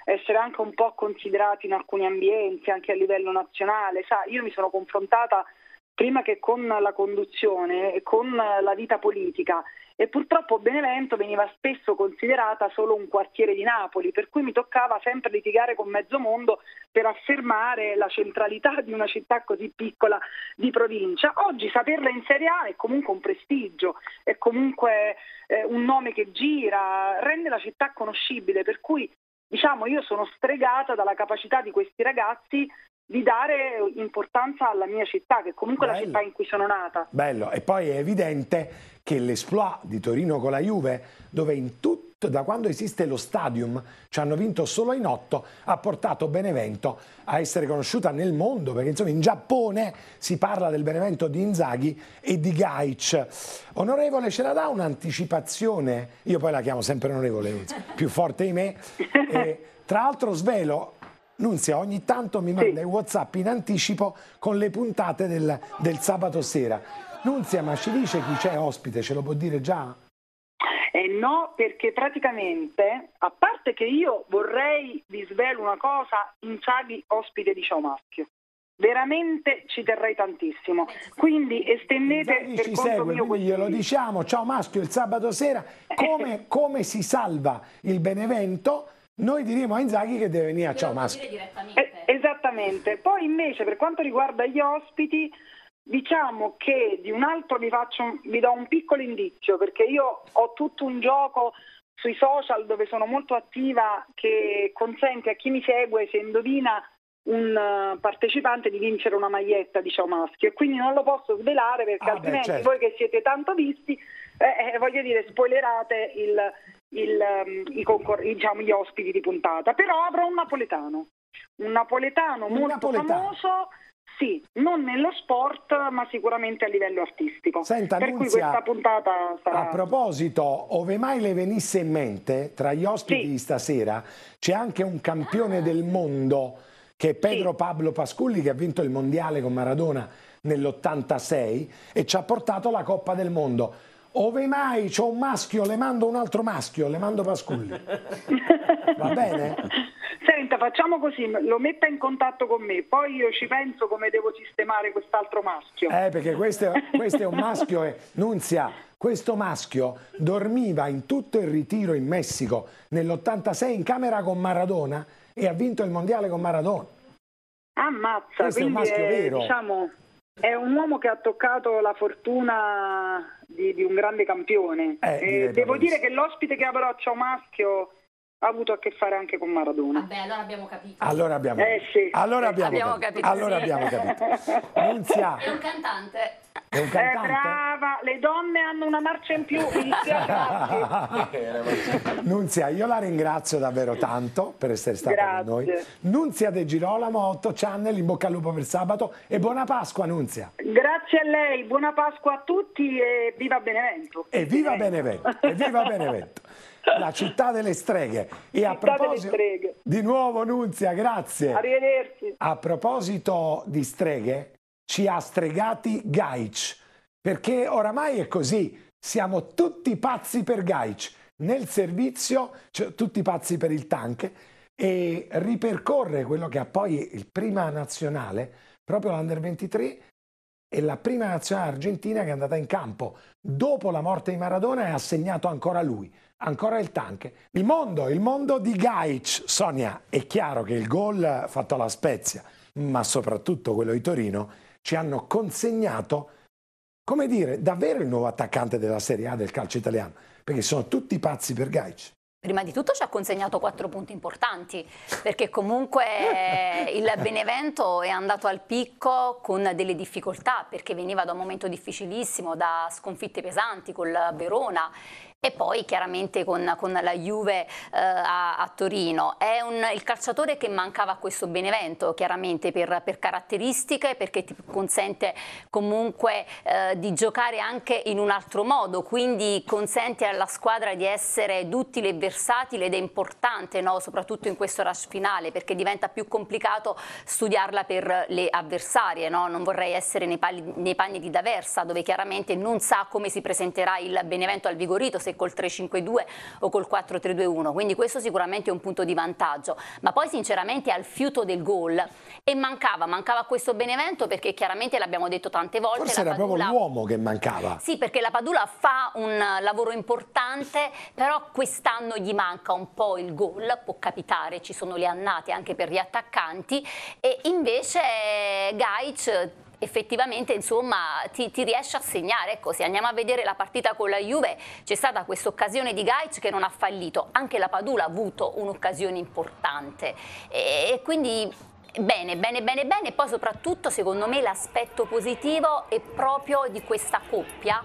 essere anche un po' considerati in alcuni ambienti, anche a livello nazionale. Sa, io mi sono confrontata prima che con la conduzione e con la vita politica. E purtroppo Benevento veniva spesso considerata solo un quartiere di Napoli, per cui mi toccava sempre litigare con mezzo mondo per affermare la centralità di una città così piccola di provincia. Oggi saperla in Serie A è comunque un prestigio, è comunque eh, un nome che gira, rende la città conoscibile, per cui diciamo io sono stregata dalla capacità di questi ragazzi di dare importanza alla mia città, che comunque Bello. la città in cui sono nata. Bello, e poi è evidente che l'esploit di Torino con la Juve, dove in tutto da quando esiste lo stadium, ci hanno vinto solo in otto, ha portato Benevento a essere conosciuta nel mondo, perché insomma in Giappone si parla del Benevento di Inzaghi e di Gaic. Onorevole, ce la dà un'anticipazione? Io poi la chiamo sempre onorevole, più forte di me. E, eh, tra l'altro svelo, Nunzia, ogni tanto mi manda sì. i WhatsApp in anticipo con le puntate del, del sabato sera. Nunzia, ma ci dice chi c'è ospite? Ce lo può dire già? Eh no, perché praticamente, a parte che io vorrei, vi svelo una cosa, Inciaghi ospite di Ciao Maschio. Veramente ci terrei tantissimo. Quindi estendete Zaghi per ci conto segue, mio glielo diciamo, Ciao Maschio il sabato sera, eh, come, come si salva il Benevento? Noi diremo a Inzaghi che deve venire a Ciao maschio. Eh, esattamente. Poi invece per quanto riguarda gli ospiti, diciamo che di un altro vi, faccio, vi do un piccolo indizio, perché io ho tutto un gioco sui social dove sono molto attiva che consente a chi mi segue se indovina un eh, partecipante di vincere una maglietta di Ciao Maschio e quindi non lo posso svelare perché ah, altrimenti beh, certo. voi che siete tanto visti eh, eh, voglio dire spoilerate il, il, um, i concor- diciamo, gli ospiti di puntata, però avrò un napoletano, un napoletano un molto napoletano. famoso. Sì, non nello sport, ma sicuramente a livello artistico. Senta, per Nunzia, cui questa puntata sarà... A proposito, ove mai le venisse in mente, tra gli ospiti sì. di stasera c'è anche un campione ah. del mondo che è Pedro sì. Pablo Pasculli che ha vinto il mondiale con Maradona nell'86 e ci ha portato la Coppa del Mondo ove mai c'ho un maschio le mando un altro maschio, le mando Pasculli. Va bene? Senta, facciamo così, lo metta in contatto con me, poi io ci penso come devo sistemare quest'altro maschio. Eh, perché questo, questo è un maschio, eh. Nunzia, questo maschio dormiva in tutto il ritiro in Messico nell'86 in camera con Maradona e ha vinto il mondiale con Maradona. Ammazza, questo quindi è un maschio è, vero. Diciamo è un uomo che ha toccato la fortuna di, di un grande campione. Eh, eh, devo dire che l'ospite che avrò a però Maschio ha avuto a che fare anche con Maradona. Vabbè, allora abbiamo capito. Allora abbiamo, eh, sì. allora abbiamo, abbiamo capito. capito. Allora abbiamo capito. Nunzia. È un cantante. È un cantante. Eh, brava, le donne hanno una marcia in più. Nunzia, io la ringrazio davvero tanto per essere stata Grazie. con noi. Nunzia De Girolamo, 8 Channel, in bocca al lupo per sabato e buona Pasqua, Nunzia. Grazie a lei, buona Pasqua a tutti e viva Benevento. E viva Benevento, e viva Benevento. La città delle streghe. E a proposito, di nuovo Nunzia, grazie. Arrivederci. A proposito di streghe, ci ha stregati Gaic, perché oramai è così, siamo tutti pazzi per Gaic. Nel servizio, cioè, tutti pazzi per il tank, e ripercorre quello che ha poi il prima nazionale, proprio l'Under 23, e la prima nazionale argentina che è andata in campo dopo la morte di Maradona e ha segnato ancora lui ancora il tank. Il mondo, il mondo di Gaic. Sonia, è chiaro che il gol fatto alla Spezia, ma soprattutto quello di Torino, ci hanno consegnato, come dire, davvero il nuovo attaccante della Serie A del calcio italiano, perché sono tutti pazzi per Gaic. Prima di tutto ci ha consegnato quattro punti importanti, perché comunque il Benevento è andato al picco con delle difficoltà, perché veniva da un momento difficilissimo, da sconfitte pesanti col Verona e poi chiaramente con, con la Juve eh, a, a, Torino. È un, il calciatore che mancava a questo Benevento, chiaramente per, per caratteristiche, perché ti consente comunque eh, di giocare anche in un altro modo, quindi consente alla squadra di essere duttile e versatile ed è importante, no? soprattutto in questo rush finale, perché diventa più complicato studiarla per le avversarie. No? Non vorrei essere nei, pali, nei panni di D'Aversa, dove chiaramente non sa come si presenterà il Benevento al Vigorito, se col 3-5-2 o col 4-3-2-1, quindi questo sicuramente è un punto di vantaggio, ma poi sinceramente al fiuto del gol e mancava, mancava questo Benevento perché chiaramente l'abbiamo detto tante volte. Forse era Padula... proprio l'uomo che mancava. Sì, perché la Padula fa un lavoro importante, però quest'anno gli manca un po' il gol, può capitare, ci sono le annate anche per gli attaccanti e invece Gaic effettivamente insomma, ti, ti, riesce a segnare. Ecco, se andiamo a vedere la partita con la Juve, c'è stata questa occasione di Gaic che non ha fallito, anche la Padula ha avuto un'occasione importante. E, e quindi Bene, bene, bene, bene. Poi soprattutto, secondo me, l'aspetto positivo è proprio di questa coppia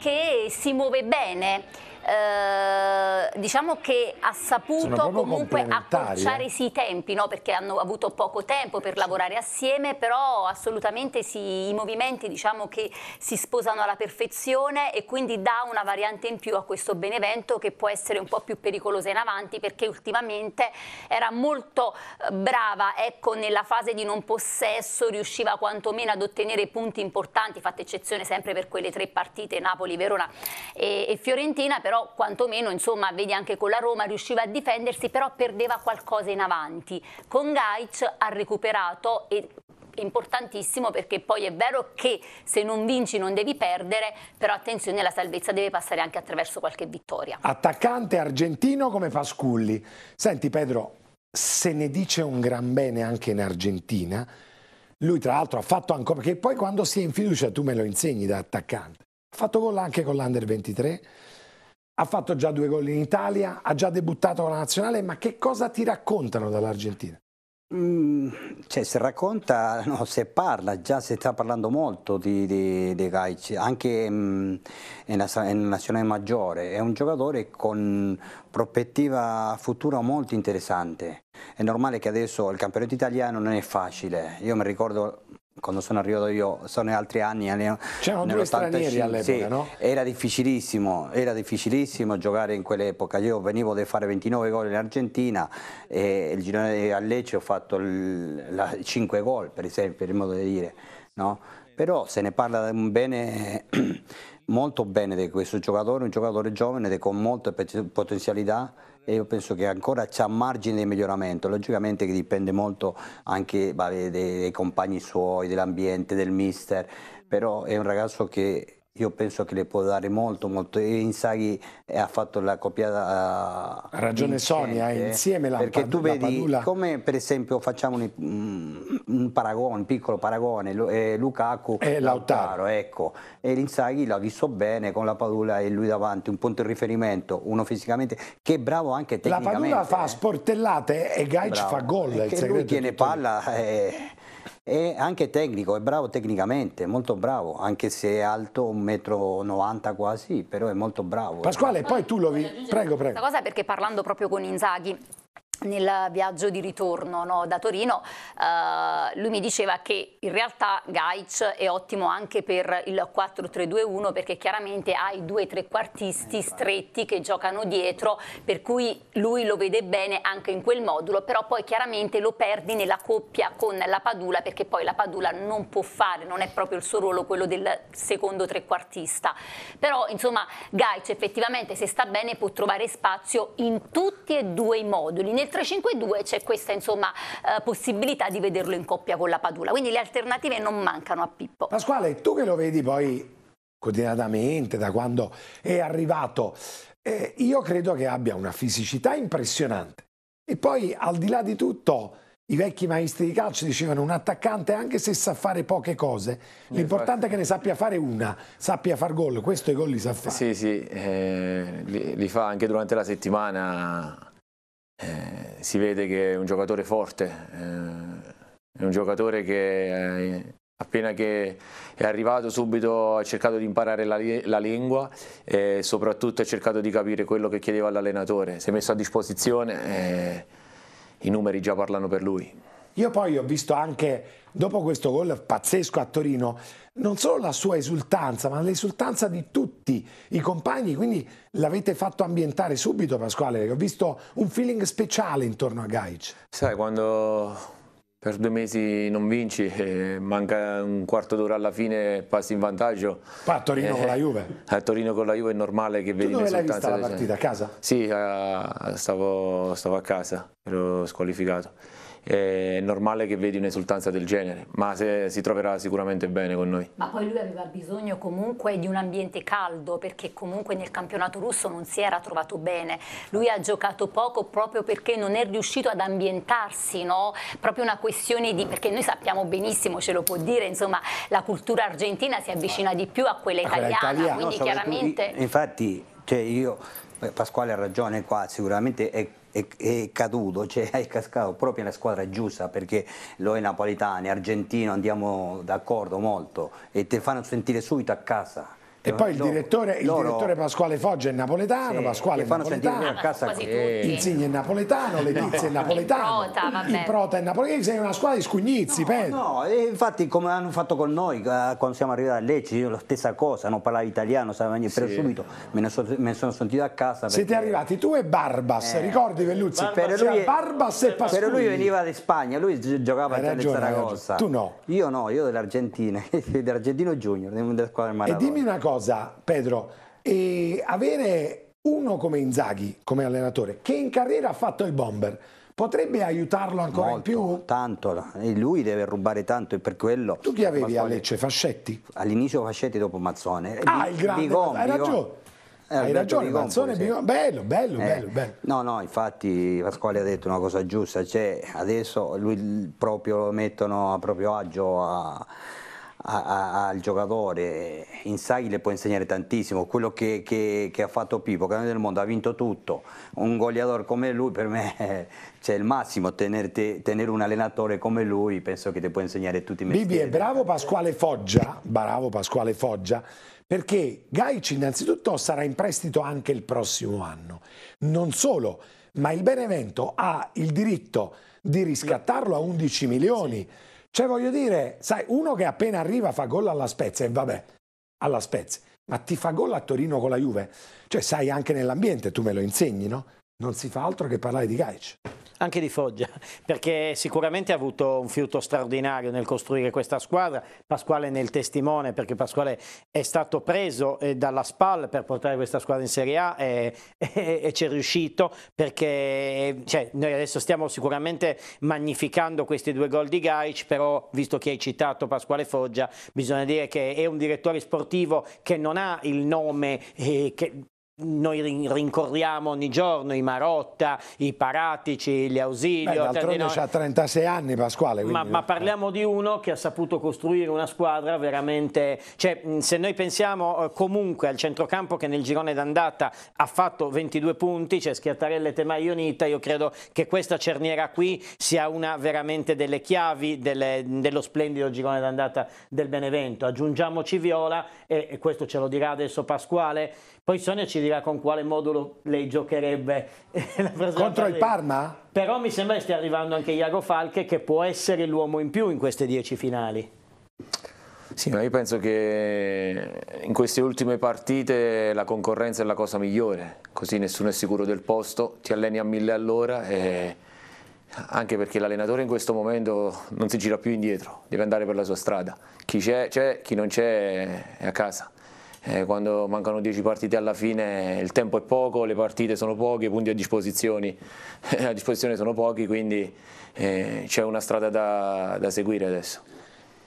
che si muove bene. Eh, diciamo che ha saputo comunque accorciare sì, eh? i tempi, no? perché hanno avuto poco tempo per lavorare assieme, però assolutamente sì, i movimenti diciamo che si sposano alla perfezione e quindi dà una variante in più a questo Benevento che può essere un po' più pericolosa in avanti perché ultimamente era molto eh, brava ecco, nella fase di non possesso, riusciva quantomeno ad ottenere punti importanti, fatta eccezione sempre per quelle tre partite Napoli, Verona e, e Fiorentina, però però quantomeno insomma, vedi anche con la Roma riusciva a difendersi, però perdeva qualcosa in avanti. Con Gaic ha recuperato e importantissimo perché poi è vero che se non vinci non devi perdere, però attenzione la salvezza deve passare anche attraverso qualche vittoria. Attaccante argentino come Fasculli Senti Pedro, se ne dice un gran bene anche in Argentina, lui tra l'altro ha fatto ancora, perché poi quando si è in fiducia tu me lo insegni da attaccante, ha fatto gol anche con l'Under 23, ha fatto già due gol in Italia, ha già debuttato con la nazionale, ma che cosa ti raccontano dall'Argentina? Mm, cioè, se racconta, no, se parla, già si sta parlando molto di, di, di Gaic, anche mm, in, in nazionale maggiore, è un giocatore con prospettiva futura molto interessante. È normale che adesso il campionato italiano non è facile, io mi ricordo quando sono arrivato io, sono in altri anni, eh, c'erano due stranieri all'epoca, sì, no? Era difficilissimo, era difficilissimo giocare in quell'epoca, io venivo da fare 29 gol in Argentina e il girone a Lecce ho fatto il, la, 5 gol per esempio, per modo di dire, no? però se ne parla bene, molto bene di questo giocatore, un giocatore giovane con molte potenzialità e io penso che ancora c'è margine di miglioramento, logicamente che dipende molto anche vale, dai, dai compagni suoi, dell'ambiente, del mister, però è un ragazzo che io penso che le può dare molto, molto. E Inzaghi eh, ha fatto la coppia ha ragione vincente, Sonia, insieme la Perché tu vedi, come per esempio facciamo un, un, paragone, un piccolo paragone, eh, Lukaku e Lautaro, Lautaro ecco. E l'Inzaghi l'ha visto bene con la Padula e lui davanti, un punto di riferimento, uno fisicamente, che è bravo anche tecnicamente. La Padula eh. fa sportellate e Gaich fa gol. E che lui tiene palla... Eh, è anche tecnico, è bravo tecnicamente, molto bravo, anche se è alto un 1,90 m quasi, però è molto bravo. Eh. Pasquale, poi tu lo vi... Prego, prego. Questa cosa è perché parlando proprio con Inzaghi, nel viaggio di ritorno no, da Torino, uh, lui mi diceva che in realtà Gaic è ottimo anche per il 4-3-2-1 perché chiaramente ha i due trequartisti stretti che giocano dietro, per cui lui lo vede bene anche in quel modulo, però poi chiaramente lo perdi nella coppia con la Padula perché poi la Padula non può fare, non è proprio il suo ruolo quello del secondo trequartista. Però insomma Gaic effettivamente se sta bene può trovare spazio in tutti e due i moduli. Nel nel 3-5-2 c'è questa insomma, eh, possibilità di vederlo in coppia con la Padula, quindi le alternative non mancano a Pippo. Pasquale, tu che lo vedi poi quotidianamente, da quando è arrivato, eh, io credo che abbia una fisicità impressionante. E poi, al di là di tutto, i vecchi maestri di calcio dicevano un attaccante, anche se sa fare poche cose, l'importante è che ne sappia fare una, sappia far gol, questo i gol li sa fare. Sì, sì, eh, li, li fa anche durante la settimana eh, si vede che è un giocatore forte, eh, è un giocatore che eh, appena che è arrivato subito ha cercato di imparare la, la, lingua e soprattutto ha cercato di capire quello che chiedeva l'allenatore, si è messo a disposizione e eh, i numeri già parlano per lui. Io poi ho visto anche, dopo questo gol pazzesco a Torino, non solo la sua esultanza, ma l'esultanza di tutti i compagni, quindi l'avete fatto ambientare subito Pasquale, ho visto un feeling speciale intorno a Gaic. Sai, quando per due mesi non vinci, manca un quarto d'ora alla fine e passi in vantaggio. Poi a Torino eh, con la eh, Juve. A Torino con la Juve è normale che tu vedi dove l'hai vista la partita, a casa? Sì, a, stavo, stavo, a casa, ero squalificato è normale che vedi un'esultanza del genere, ma se, si troverà sicuramente bene con noi. Ma poi lui aveva bisogno comunque di un ambiente caldo, perché comunque nel campionato russo non si era trovato bene. Lui ha giocato poco proprio perché non è riuscito ad ambientarsi, no? proprio una questione di... perché noi sappiamo benissimo, ce lo può dire, insomma, la cultura argentina si avvicina di più a quella italiana, a quella italiana quindi no, cioè, chiaramente... Infatti, cioè io... Pasquale ha ragione qua, sicuramente è è, è, caduto, cioè è cascato proprio nella squadra giusta perché noi napolitani, argentino andiamo d'accordo molto e ti fanno sentire subito a casa e poi il direttore, il direttore Pasquale Foggia è napoletano, sì, Pasquale è napoletano, a casa che... Insigne è napoletano, Letizia no. è napoletano, il Prota, vabbè. il Prota è napoletano, sei una squadra di scugnizzi, no, Pedro. No, e infatti come hanno fatto con noi eh, quando siamo arrivati a Lecce, io la stessa cosa, non parlavo italiano, sapevo venire sì. subito, me ne, so, me ne, sono sentito a casa. Perché... Siete arrivati tu e Barbas, eh. ricordi Velluzzi? Barbas, lui, Barbas e Pasquini. Però lui veniva da Spagna, lui giocava a Tele Zaragoza. Tu no. Io no, io dell'Argentina, dell'Argentino Junior, della squadra E dimmi una cosa cosa, Pedro, e avere uno come Inzaghi, come allenatore, che in carriera ha fatto il bomber, potrebbe aiutarlo ancora Molto, in più? Tanto, lui deve rubare tanto e per quello... Tu chi avevi Mazzone, a Lecce? Fascetti? All'inizio Fascetti, dopo Mazzone. Ah, il grande, Bigom, hai ragione. Eh, Hai ragione, Mazzone, sì. bello, bello, bello, eh, bello, bello, No, no, infatti Pasquale ha detto una cosa giusta, cioè adesso lui proprio lo mettono a proprio agio a, a, a, al giocatore. Inzaghi le può insegnare tantissimo, quello che, che, che ha fatto Pippo, campione del mondo, ha vinto tutto. Un goleador come lui per me c'è cioè, il massimo, tenere, tenere un allenatore come lui penso che ti può insegnare tutti i mestieri. Bibi è bravo Pasquale Foggia, bravo Pasquale Foggia, perché Gaic innanzitutto sarà in prestito anche il prossimo anno. Non solo, ma il Benevento ha il diritto di riscattarlo a 11 milioni. Sì cioè voglio dire, sai, uno che appena arriva fa gol alla Spezia e vabbè, alla Spezia, ma ti fa gol a Torino con la Juve? Cioè sai anche nell'ambiente, tu me lo insegni, no? non si fa altro che parlare di Gaic. Anche di Foggia, perché sicuramente ha avuto un fiuto straordinario nel costruire questa squadra. Pasquale nel testimone, perché Pasquale è stato preso eh, dalla SPAL per portare questa squadra in Serie A e, e, e ci è riuscito, perché cioè, noi adesso stiamo sicuramente magnificando questi due gol di Gaic, però visto che hai citato Pasquale Foggia, bisogna dire che è un direttore sportivo che non ha il nome eh, che, noi rincorriamo ogni giorno i Marotta, i Paratici, gli Ausilio. D'altronde no... ha 36 anni Pasquale. Ma, ma, eh. parliamo di uno che ha saputo costruire una squadra veramente... Cioè, se noi pensiamo eh, comunque al centrocampo che nel girone d'andata ha fatto 22 punti, c'è cioè Schiattarelle, Temaio, Nita, io credo che questa cerniera qui sia una veramente delle chiavi delle, dello splendido girone d'andata del Benevento. Aggiungiamoci Viola e, e questo ce lo dirà adesso Pasquale poi Sonia ci dirà con quale modulo lei giocherebbe la contro il Parma? Però mi sembra che stia arrivando anche Iago Falche che può essere l'uomo in più in queste dieci finali. Sì, ma io penso che in queste ultime partite la concorrenza è la cosa migliore, così nessuno è sicuro del posto, ti alleni a mille all'ora anche perché l'allenatore in questo momento non si gira più indietro, deve andare per la sua strada. Chi c'è, c'è, chi non c'è è a casa eh, quando mancano 10 partite alla fine il tempo è poco, le partite sono poche, i punti a disposizione, a disposizione sono pochi, quindi eh, c'è una strada da, da seguire adesso.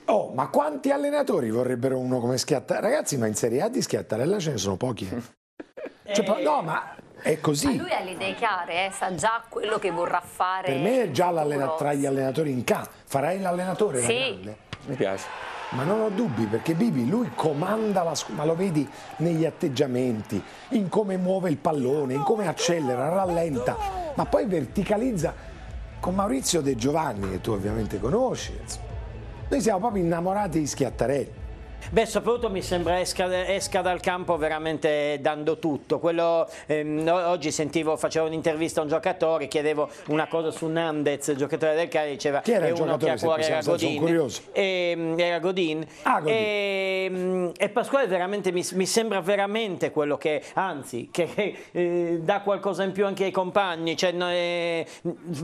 Oh, ma quanti allenatori vorrebbero uno come Schiattarella? Ragazzi, ma in Serie A di Schiattarella ce ne sono pochi. Eh. eh. Cioè, no, ma è così. Ma lui ha le idee chiare, eh? sa già quello che vorrà fare. Per me è già tra gli allenatori in campo. Farai l'allenatore? Sì. Mi piace. Ma non ho dubbi perché Bibi lui comanda la squadra, ma lo vedi negli atteggiamenti, in come muove il pallone, in come accelera, rallenta, ma poi verticalizza con Maurizio De Giovanni che tu ovviamente conosci. Noi siamo proprio innamorati di Schiattarelli. Beh, soprattutto mi sembra esca, esca, dal campo veramente dando tutto. Quello, ehm, oggi sentivo, facevo un'intervista a un giocatore, chiedevo una cosa su Nandez, giocatore del Cagliari, diceva Chi era il giocatore che a cuore era Godin. E, ehm, era Godin. Ah, Godin. E, ehm, e, Pasquale veramente mi, mi, sembra veramente quello che, anzi, che eh, dà qualcosa in più anche ai compagni, cioè, eh,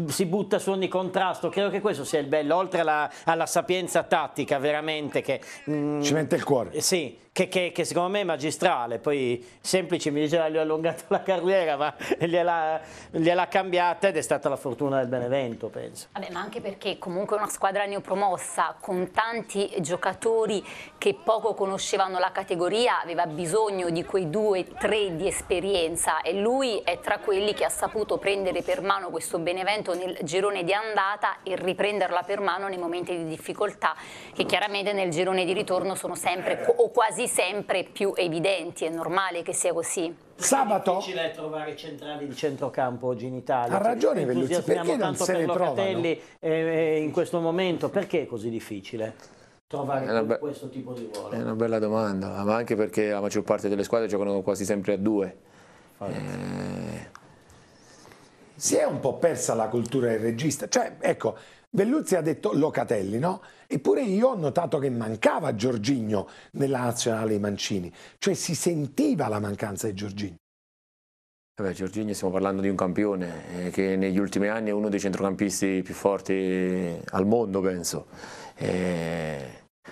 si butta su ogni contrasto. Credo che questo sia il bello, oltre alla, alla sapienza tattica veramente che... Mh, mm, Intercor. Sim, che, che, che, secondo me è magistrale, poi semplice mi diceva ah, che gli ho allungato la carriera ma gliela, gliela cambiata ed è stata la fortuna del Benevento penso. Vabbè ma anche perché comunque una squadra neopromossa con tanti giocatori che poco conoscevano la categoria aveva bisogno di quei due, tre di esperienza e lui è tra quelli che ha saputo prendere per mano questo Benevento nel girone di andata e riprenderla per mano nei momenti di difficoltà che chiaramente nel girone di ritorno sono sempre o quasi sempre più evidenti, è normale che sia così. Sabato. È difficile trovare centrali di centrocampo oggi in Italia. Ha cioè, ragione Vellucci, perché non se ne Locatelli, eh, eh, in questo momento, perché è così difficile? Trovare questo tipo di ruolo? È una bella domanda, ma anche perché la maggior parte delle squadre giocano quasi sempre a due. Eh... Si è un po' persa la cultura del regista. Cioè, ecco, Velluzzi ha detto Locatelli, no? Eppure io ho notato che mancava Giorgigno nella nazionale dei Mancini, cioè si sentiva la mancanza di Giorgigno. Vabbè, Giorginio stiamo parlando di un campione eh, che negli ultimi anni è uno dei centrocampisti più forti al mondo, penso. E... Eh,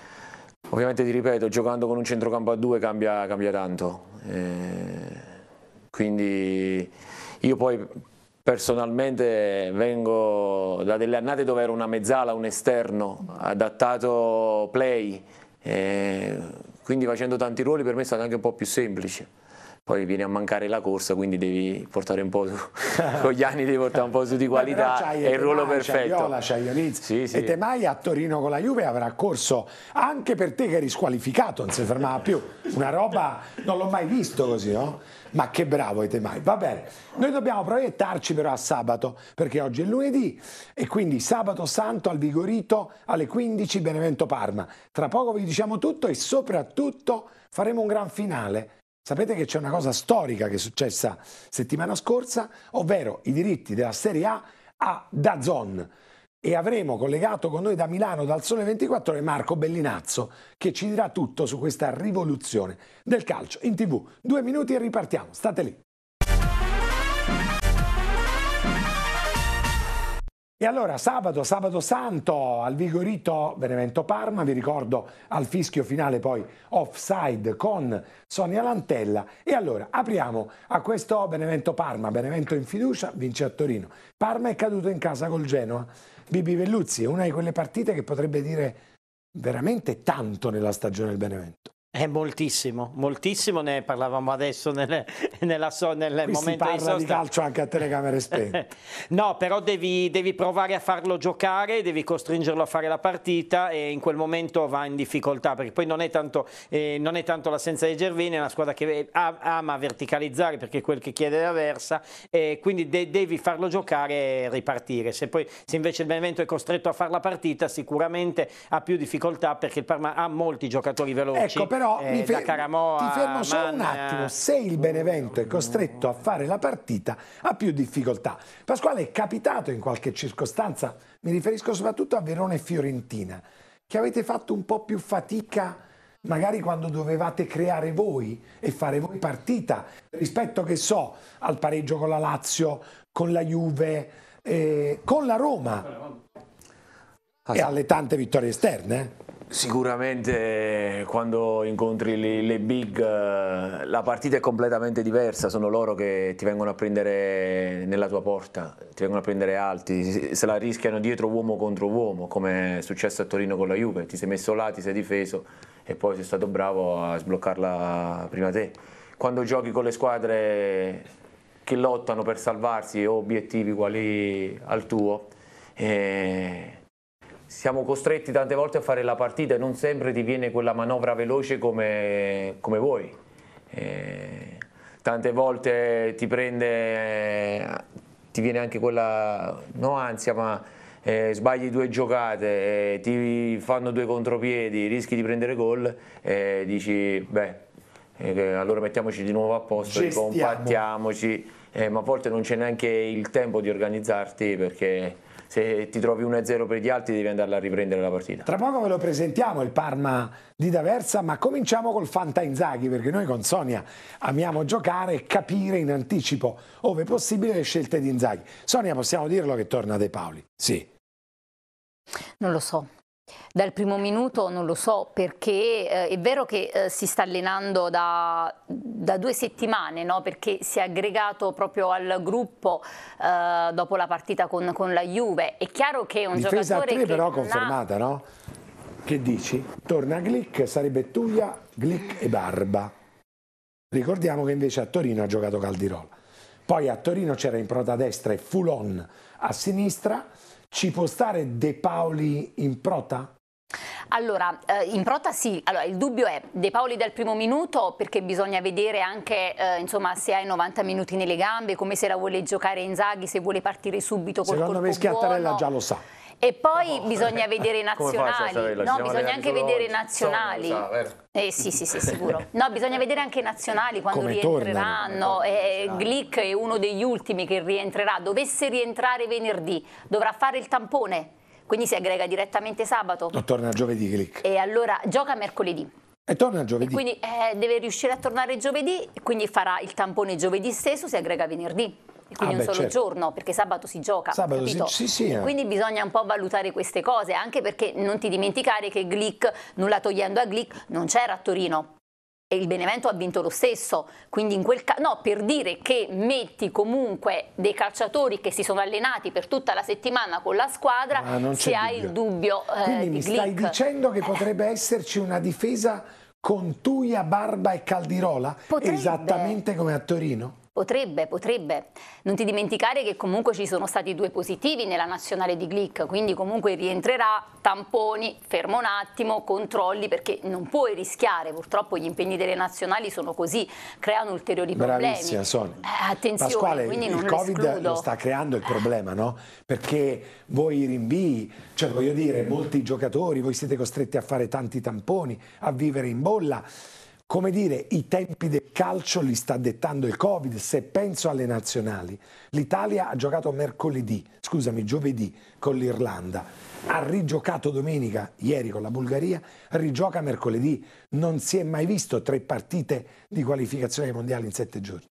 ovviamente ti ripeto, giocando con un centrocampo a due cambia, cambia tanto. E... Eh, quindi io poi Personalmente vengo da delle annate dove ero una mezzala, un esterno, adattato play, eh, quindi facendo tanti ruoli per me è stato anche un po' più semplice poi viene a mancare la corsa, quindi devi portare un po' su, con gli anni devi portare un po' su di qualità e il ruolo perfetto. Viola, c'è Ioniz sì, sì. e Temai a Torino con la Juve avrà corso anche per te che eri squalificato, non si fermava più, una roba non l'ho mai visto così, no? Ma che bravo e mai. va bene. Noi dobbiamo proiettarci però a sabato, perché oggi è lunedì e quindi sabato santo al Vigorito alle 15 Benevento Parma. Tra poco vi diciamo tutto e soprattutto faremo un gran finale Sapete che c'è una cosa storica che è successa settimana scorsa, ovvero i diritti della Serie A a Dazon e avremo collegato con noi da Milano dal Sole 24 Ore Marco Bellinazzo che ci dirà tutto su questa rivoluzione del calcio in tv. Due minuti e ripartiamo, state lì. E allora sabato, sabato santo al Vigorito Benevento Parma, vi ricordo al fischio finale poi offside con Sonia Lantella e allora apriamo a questo Benevento Parma, Benevento in fiducia, vince a Torino. Parma è caduto in casa col Genoa. Bibi Velluzzi è una di quelle partite che potrebbe dire veramente tanto nella stagione del Benevento. È eh, moltissimo, moltissimo, ne parlavamo adesso nelle, nella so, nel Qui momento si parla di di calcio anche a telecamere spente. no, però devi, devi, provare a farlo giocare, devi costringerlo a fare la partita e in quel momento va in difficoltà, perché poi non è tanto, eh, non è tanto l'assenza di Gervini, è una squadra che ama verticalizzare perché è quel che chiede la versa, quindi de devi farlo giocare e ripartire. Se, poi, se invece il Benevento è costretto a fare la partita, sicuramente ha più difficoltà perché il Parma ha molti giocatori veloci. Ecco, però però eh, fer- Caramoa, ti fermo solo Manna. un attimo. Se il Benevento è costretto a fare la partita, ha più difficoltà. Pasquale, è capitato in qualche circostanza, mi riferisco soprattutto a Verona e Fiorentina, che avete fatto un po' più fatica magari quando dovevate creare voi e fare voi partita rispetto, che so, al pareggio con la Lazio, con la Juve, eh, con la Roma e alle tante vittorie esterne. Eh? Sicuramente eh, quando incontri le, big eh, la partita è completamente diversa, sono loro che ti vengono a prendere nella tua porta, ti vengono a prendere alti, se la rischiano dietro uomo contro uomo come è successo a Torino con la Juve, ti sei messo là, ti sei difeso e poi sei stato bravo a sbloccarla prima te. Quando giochi con le squadre che lottano per salvarsi o obiettivi quali al tuo, eh, siamo costretti tante volte a fare la partita e non sempre ti viene quella manovra veloce come, come vuoi. Eh, tante volte ti prende, eh, ti viene anche quella, no ansia, ma eh, sbagli due giocate, eh, ti fanno due contropiedi, rischi di prendere gol e eh, dici, beh, eh, allora mettiamoci di nuovo a posto, compattiamoci, ricompattiamoci, ma a volte non c'è neanche il tempo di organizzarti perché se ti trovi 1-0 per gli altri devi andarla a riprendere la partita. Tra poco ve lo presentiamo il Parma di D'Aversa, ma cominciamo col Fanta Inzaghi, perché noi con Sonia amiamo giocare e capire in anticipo, ove possibile, le scelte di Inzaghi. Sonia, possiamo dirlo che torna De Paoli? Sì. Non lo so, dal primo minuto non lo so perché eh, è vero che eh, si sta allenando da, da due settimane no? perché si è aggregato proprio al gruppo eh, dopo la partita con, con, la Juve. È chiaro che è un Difesa giocatore... Difesa 3 però confermata, no? Che dici? Torna Glick, sarebbe Tuglia, Glick e Barba. Ricordiamo che invece a Torino ha giocato Caldirola. Poi a Torino c'era in prota destra e Fulon a sinistra ci può stare De Paoli in prota? Allora, eh, in prota sì, allora, il dubbio è De Paoli dal primo minuto perché bisogna vedere anche eh, insomma, se hai 90 minuti nelle gambe, come se la vuole giocare Inzaghi, se vuole partire subito col Secondo colpo Secondo me Schiattarella buono. già lo sa. E poi oh. bisogna vedere i nazionali, no, bisogna anche vedere i nazionali. Eh, sì, sì, sì, sicuro. No, bisogna vedere anche i nazionali quando Come rientreranno. Eh, eh Glick è uno degli ultimi che rientrerà. Dovesse rientrare venerdì, dovrà fare il tampone, quindi si aggrega direttamente sabato. No, torna giovedì Glick. E allora gioca mercoledì. E torna giovedì. E quindi eh, deve riuscire a tornare giovedì, quindi farà il tampone giovedì stesso, si aggrega venerdì quindi ah, un solo certo. giorno, perché sabato si gioca. Sabato si, sì, sì, eh. Quindi bisogna un po' valutare queste cose, anche perché non ti dimenticare che Glick, nulla togliendo a Glick, non c'era a Torino. E il Benevento ha vinto lo stesso, quindi in quel caso, no, per dire che metti comunque dei calciatori che si sono allenati per tutta la settimana con la squadra, ah, se hai il dubbio. Eh, quindi mi Glick. stai dicendo che eh. potrebbe esserci una difesa con Tuia, Barba e Caldirola? Potrebbe. Esattamente come a Torino? Potrebbe, potrebbe. Non ti dimenticare che comunque ci sono stati due positivi nella nazionale di Glick, quindi comunque rientrerà, tamponi, fermo un attimo, controlli perché non puoi rischiare, purtroppo gli impegni delle nazionali sono così, creano ulteriori problemi. Bravissima Eh, attenzione, Pasquale, quindi non il Covid lo sta creando il problema, no? Perché voi rinvii, cioè voglio dire, molti giocatori, voi siete costretti a fare tanti tamponi, a vivere in bolla come dire, i tempi del calcio li sta dettando il Covid, se penso alle nazionali. L'Italia ha giocato mercoledì, scusami, giovedì con l'Irlanda, ha rigiocato domenica, ieri con la Bulgaria, rigioca mercoledì. Non si è mai visto tre partite di qualificazione mondiale in sette giorni.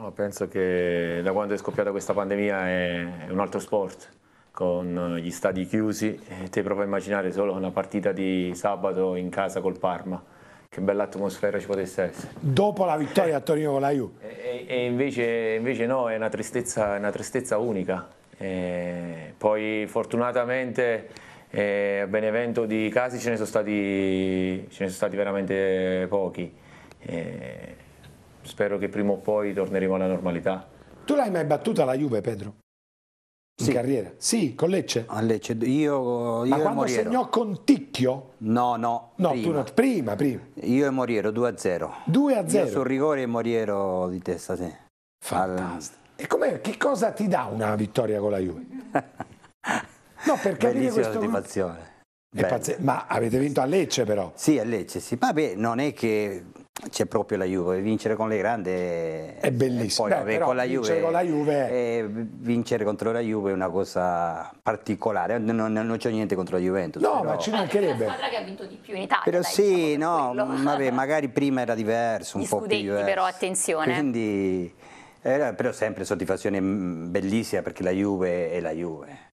No, penso che da quando è scoppiata questa pandemia è un altro sport con gli stadi chiusi, te prova a immaginare solo una partita di sabato in casa col Parma che bella atmosfera ci potesse essere. Dopo la vittoria a Torino con la Juve. E, e invece, invece, no, è una tristezza, una tristezza unica. E poi fortunatamente eh, a Benevento di casi ce ne sono stati, ne sono stati veramente pochi. E spero che prima o poi torneremo alla normalità. Tu l'hai mai battuta la Juve, Pedro? Sì. In carriera? Sì, con Lecce. A ah, Lecce. Io, io Ma quando Moriero. segnò con Ticchio? No, no. No, prima, non... prima, prima, Io e Moriero 2 0. 2 0. Io sul rigore e Moriero di testa, sì. Fantastico. Al... E com'è? Che cosa ti dà una vittoria con la Juve? no, perché capire Bellissima questo... Ma avete vinto a Lecce però? Sì, a Lecce, sì. Vabbè, non è che c'è proprio la Juve, vincere con le grandi è bellissimo. Poi, Beh, vabbè, con la Juve, vincere con la Juve eh, vincere contro la Juve è una cosa particolare, eh, non, non, non c'è niente contro la Juventus. No, però... ma ci mancherebbe. È una squadra che ha vinto di più in Italia. Però dai, sì, diciamo no, vabbè, magari prima era diverso, un Gli po' scudetti, più diverso. però attenzione. Quindi era però sempre soddisfazione bellissima perché la Juve è la Juve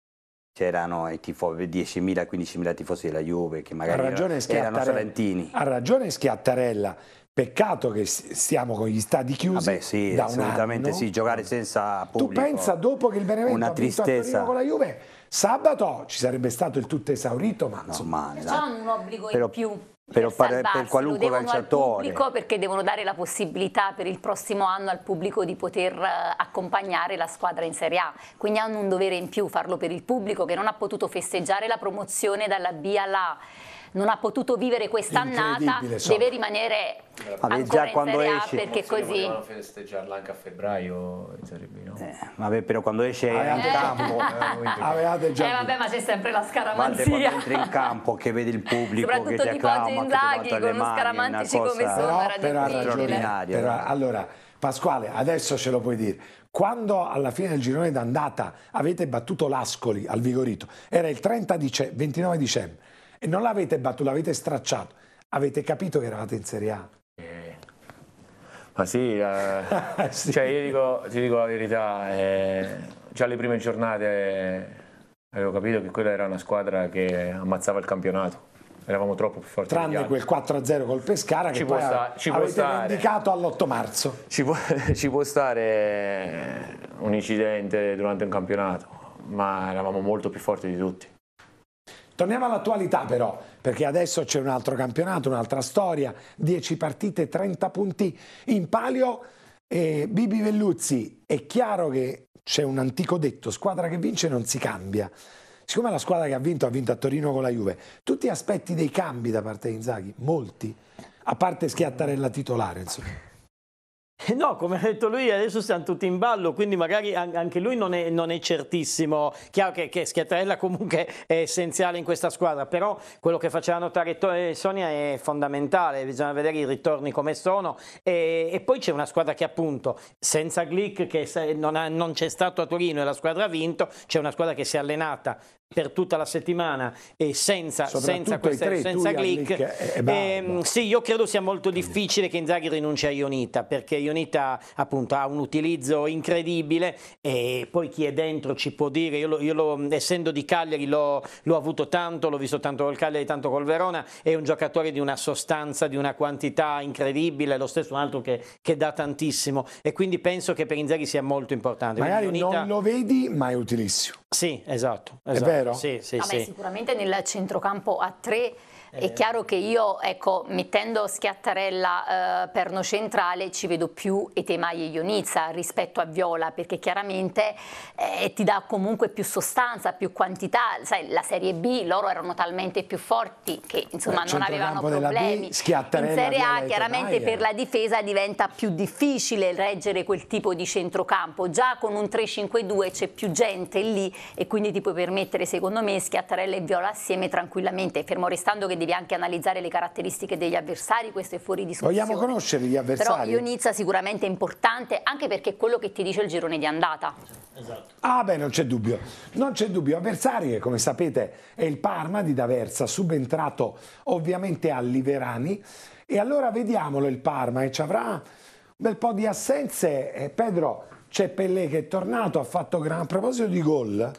c'erano 10.000-15.000 tifosi della Juve che magari erano, erano salentini. Ha ragione Schiattarella, Peccato che stiamo con gli stadi chiusi. Vabbè, sì, assolutamente anno. sì, giocare senza pubblico. Tu pensa dopo che il Benevento Una ha tristezza. con la Juve, sabato ci sarebbe stato il tutto esaurito, ma insomma, no, ma, esatto. hanno un obbligo però, in più. Per, per, per qualunque calciatore pubblico perché devono dare la possibilità per il prossimo anno al pubblico di poter eh, accompagnare la squadra in Serie A quindi hanno un dovere in più farlo per il pubblico che non ha potuto festeggiare la promozione dalla B alla A non ha potuto vivere quest'annata, so. deve rimanere vabbè, già quando esce. perché così volevano festeggiarla anche a febbraio in Serie B, no? Eh, vabbè, però quando esce Avevate in campo, eh, Avevate già eh, vabbè, ma c'è sempre la scaramanzia. quando entri in campo che vedi il pubblico che ti acclama, Inzaghi, che ti con uno scaramantici cosa... come sono, era straordinaria. Però, allora, Pasquale, adesso ce lo puoi dire. Quando alla fine del girone d'andata avete battuto l'Ascoli al Vigorito, era il 30 dice- 29 dicembre, e non l'avete battuto, l'avete stracciato. Avete capito che eravate in Serie A. ma sì, eh, sì. Cioè io dico, ti dico la verità, eh, già le prime giornate avevo capito che quella era una squadra che ammazzava il campionato eravamo troppo più forti tranne quel 4-0 col Pescara ci che può sta, ci può stare. indicato all'8 marzo ci può, ci può, stare un incidente durante un campionato ma eravamo molto più forti di tutti Torniamo all'attualità però, perché adesso c'è un altro campionato, un'altra storia, 10 partite, 30 punti in palio. E Bibi Velluzzi, è chiaro che c'è un antico detto, squadra che vince non si cambia. Siccome la squadra che ha vinto ha vinto a Torino con la Juve, tu ti aspetti dei cambi da parte di Inzaghi? Molti? A parte Schiattarella titolare, insomma. Eh, no, come ha detto lui, adesso siamo tutti in ballo, quindi magari anche lui non è, non è certissimo. Chiaro che, che, Schiattarella comunque è essenziale in questa squadra, però quello che faceva notare eh, Sonia è fondamentale, bisogna vedere i ritorni come sono. E, e poi c'è una squadra che appunto, senza Glick, che non, ha, non c'è stato a Torino e la squadra ha vinto, c'è una squadra che si è allenata per tutta la settimana e senza, senza, queste, tre, senza click. click eh, sì, io credo sia molto difficile che Inzaghi rinunci a Ionita perché Ionita appunto ha un utilizzo incredibile e poi chi è dentro ci può dire, io, lo, io lo, essendo di Cagliari l'ho, l'ho, avuto tanto, l'ho visto tanto col Cagliari, tanto col Verona, è un giocatore di una sostanza, di una quantità incredibile, lo stesso un altro che, che dà tantissimo e quindi penso che per Inzaghi sia molto importante. Magari Ionita... non lo vedi ma è utilissimo. Sì, esatto. esatto. È vero? Sì, sì, Vabbè, sì. Sicuramente nel centrocampo a tre è eh. chiaro che io, ecco, mettendo Schiattarella eh, perno centrale, ci vedo più Etemai e Ionizza rispetto a Viola, perché chiaramente eh, ti dà comunque più sostanza, più quantità. Sai, la Serie B loro erano talmente più forti che insomma eh, non avevano problemi. B, In Serie A chiaramente per la difesa diventa più difficile reggere quel tipo di centrocampo. Già con un 3-5-2 c'è più gente lì e quindi ti puoi permettere, secondo me, Schiattarella e Viola assieme tranquillamente, fermo restando che devi anche analizzare le caratteristiche degli avversari, questo è fuori discussione. Vogliamo conoscere gli avversari. Però Ionizza sicuramente è importante, anche perché è quello che ti dice il girone di andata. Esatto. Ah beh, non c'è dubbio. Non c'è dubbio. Avversari che, come sapete, è il Parma di D'Aversa, subentrato ovviamente a Liverani. E allora vediamolo il Parma, e ci avrà un bel po' di assenze. Pedro, c'è Pellè che è tornato, ha fatto gran... A proposito di gol...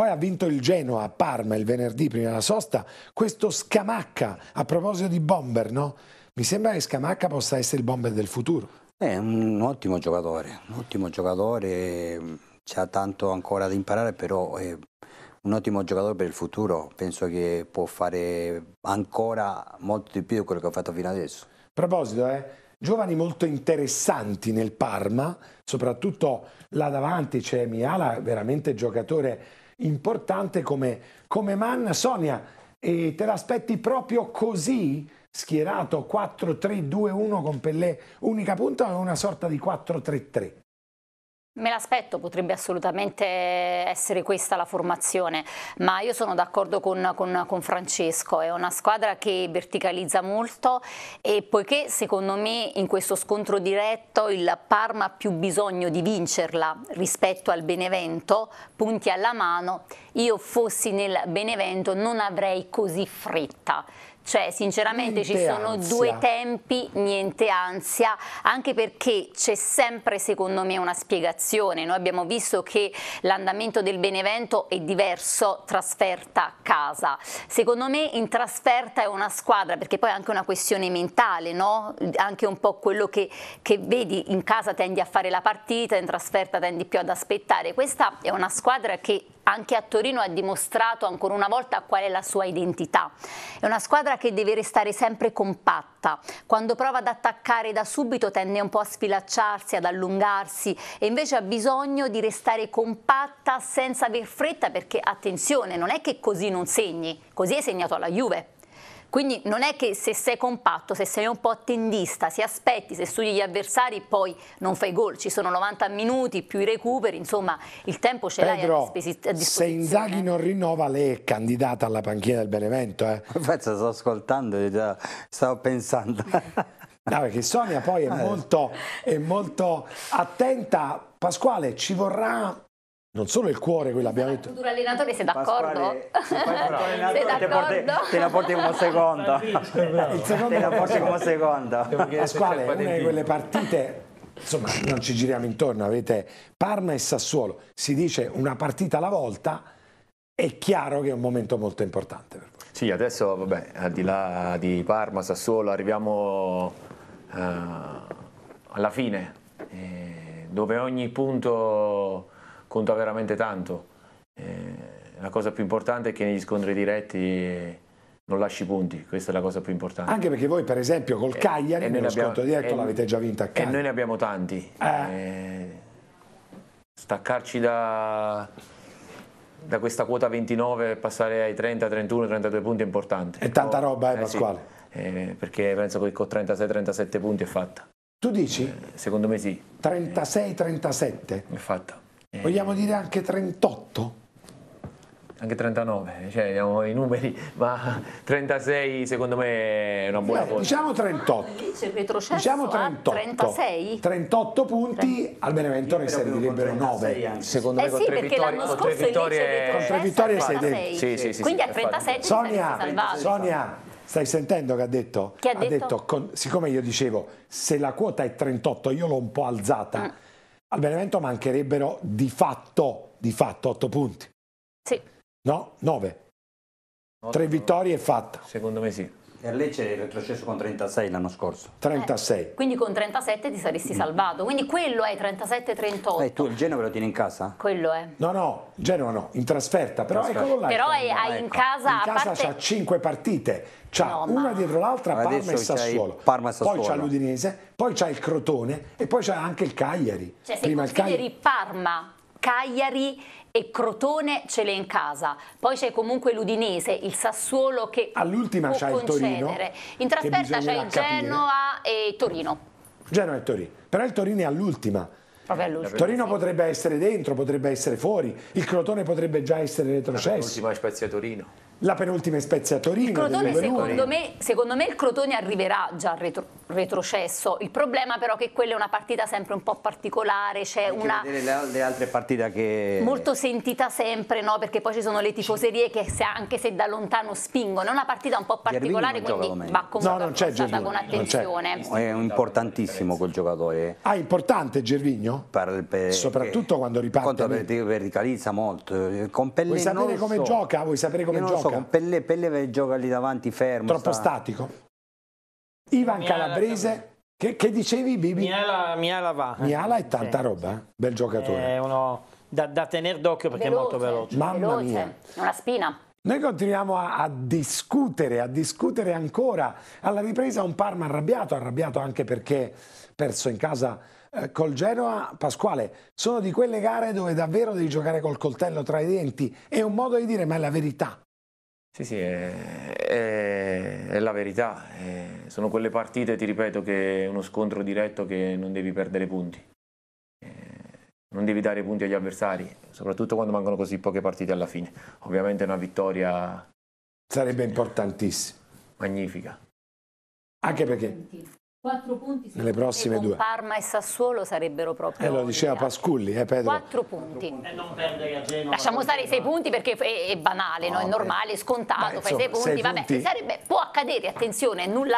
Poi ha vinto il Genoa a Parma il venerdì prima della sosta. Questo Scamacca, a proposito di bomber, no? Mi sembra che Scamacca possa essere il bomber del futuro. È eh, un ottimo giocatore, un ottimo giocatore, mm, c'ha tanto ancora da imparare, però è eh, un ottimo giocatore per il futuro. Penso che può fare ancora molto di più di quello che ha fatto fino adesso. A proposito, eh, giovani molto interessanti nel Parma, soprattutto là davanti c'è Miala, veramente giocatore importante come, come man. Sonia, e te l'aspetti proprio così? Schierato 4-3-2-1 con Pellè unica punta o una sorta di 4-3-3? Me l'aspetto, potrebbe assolutamente essere questa la formazione, ma io sono d'accordo con, con, con, Francesco, è una squadra che verticalizza molto e poiché secondo me in questo scontro diretto il Parma ha più bisogno di vincerla rispetto al Benevento, punti alla mano, io fossi nel Benevento non avrei così fretta. Cioè sinceramente niente ci sono ansia. due tempi, niente ansia, anche perché c'è sempre secondo me una spiegazione. Noi abbiamo visto che l'andamento del Benevento è diverso trasferta casa. Secondo me in trasferta è una squadra, perché poi è anche una questione mentale, no? anche un po' quello che, che vedi in casa tendi a fare la partita, in trasferta tendi più ad aspettare. Questa è una squadra che anche a Torino ha dimostrato ancora una volta qual è la sua identità. È una squadra che deve restare sempre compatta. Quando prova ad attaccare da subito tende un po' a sfilacciarsi, ad allungarsi e invece ha bisogno di restare compatta senza aver fretta perché attenzione, non è che così non segni, così hai segnato alla Juve. Quindi non è che se sei compatto, se sei un po' attendista, se aspetti, se studi gli avversari, poi non fai gol. Ci sono 90 minuti più i recuperi, insomma il tempo ce l'hai a, a disposizione. Se Inzaghi eh. non rinnova, lei è candidata alla panchina del Benevento. Eh. sto ascoltando già stavo pensando. No, perché Sonia poi è ah, molto, è molto attenta. Pasquale, ci vorrà non solo il cuore, quello abbiamo detto. Tu allenatore sei d'accordo? Sei d'accordo? Te la porti come seconda. Te la porti come seconda. Pasquale, una di quelle partite insomma non ci giriamo intorno, avete Parma e Sassuolo, si dice una partita alla volta, è chiaro che è un momento molto importante per voi. Sì, adesso vabbè, al di là di Parma, Sassuolo, arriviamo eh, alla fine, eh, dove ogni punto conta veramente tanto. Eh, la cosa più importante è che negli scontri diretti eh, non lasci punti, questa è la cosa più importante. Anche perché voi per esempio col eh, Cagliari e, nello abbiamo, sconto diretto l'avete già vinta a Cagliari. E noi ne abbiamo tanti. Eh. eh. staccarci da, da, questa quota 29 e passare ai 30, 31, 32 punti è importante. È tanta oh, roba eh, Pasquale. Sì, perché penso che con 36-37 punti è fatta. Tu dici? secondo me sì. 36-37? È fatta. Vogliamo eh, dire anche 38? Anche 39, cioè abbiamo i numeri, ma 36 secondo me è una buona cosa. Diciamo 38. Dice Diciamo 38. 36? 38 punti, al Benevento ne servirebbero 9. Secondo me Eh con tre vittorie, l'anno con tre vittorie, con tre vittorie sei dentro. Sì, sì, sì, sì, a infatti. 37 Sonia, Sonia, stai sentendo che ha detto? Che ha detto? con- siccome io dicevo, se la quota è 38, io l'ho un po' alzata. Ah al Benevento mancherebbero di fatto, di fatto 8 punti. Sì. No, 9. 3 vittorie e fatta. Secondo me sì. E a Lecce è retrocesso con 36 l'anno scorso. 36. Eh, quindi con 37 ti saresti salvato. Quindi quello è 37-38. Eh, tu il Genova lo tieni in casa? Quello è. No, no, Genova no, in trasferta. Però, Trasfer- eccolo là, però è, hai ecco. in casa... In casa parte... c'ha 5 partite c'ha no, una dietro l'altra Parma e Sassuolo. Parma Sassuolo. Poi c'ha l'Udinese, poi c'ha il Crotone e poi c'ha anche il Cagliari. Cioè, se consideri il Cagliari... Parma, Cagliari e Crotone ce l'è in casa. Poi c'è comunque l'Udinese, il Sassuolo che all'ultima c'ha il Torino. In trasferta c'è il Genoa e Torino. Genoa e Torino. Però il Torino è all'ultima. Torino potrebbe essere dentro, potrebbe essere fuori, il Crotone potrebbe già essere retroscesso. L'ultima spazia Torino la penultima è Spezia Torino. Crotone, secondo, me, secondo, me, il Crotone arriverà già al retro, retrocesso. Il problema però è che quella è una partita sempre un po' particolare. C'è una. Le, le, altre partite che. Molto sentita sempre, no? Perché poi ci sono le tifoserie che se, anche se da lontano spingono. È una partita un po' particolare, quindi va comunque no, Gervigno, con attenzione. È importantissimo quel giocatore. Ah, importante Gervigno? Eh, per, per, Soprattutto quando riparte. Quando verticalizza molto. Compellente. Vuoi sapere come so. gioca? Vuoi sapere come gioca? So con Pelle, Pelle gioca lì davanti fermo. Troppo sta... statico. Ivan Calabrese, che, che, dicevi Bibi? Miala, Miala va. Miala è tanta sì, roba, eh? bel giocatore. È uno da, da tenere d'occhio perché veloce, è molto veloce. Mamma veloce. mia. Una spina. Noi continuiamo a, a, discutere, a discutere ancora. Alla ripresa un Parma arrabbiato, arrabbiato anche perché perso in casa eh, col Genoa. Pasquale, sono di quelle gare dove davvero devi giocare col coltello tra i denti. È un modo di dire, ma è la verità. Sì, sì, è, è, è la verità. È, sono quelle partite, ti ripeto, che è uno scontro diretto che non devi perdere punti. Non devi dare punti agli avversari, soprattutto quando mancano così poche partite alla fine. Ovviamente una vittoria... Sarebbe importantissima. Magnifica. Anche perché Quattro punti nelle prossime due. Parma e Sassuolo sarebbero proprio. Eh, lo diceva Pasculli, eh, Pedro. Quattro punti. E non perdere a Genova. Lasciamo stare i sei punti perché è, è banale, no, no? è normale, è scontato. fai insomma, sei punti, sei vabbè. Punti... Sarebbe, può accadere, attenzione, nulla.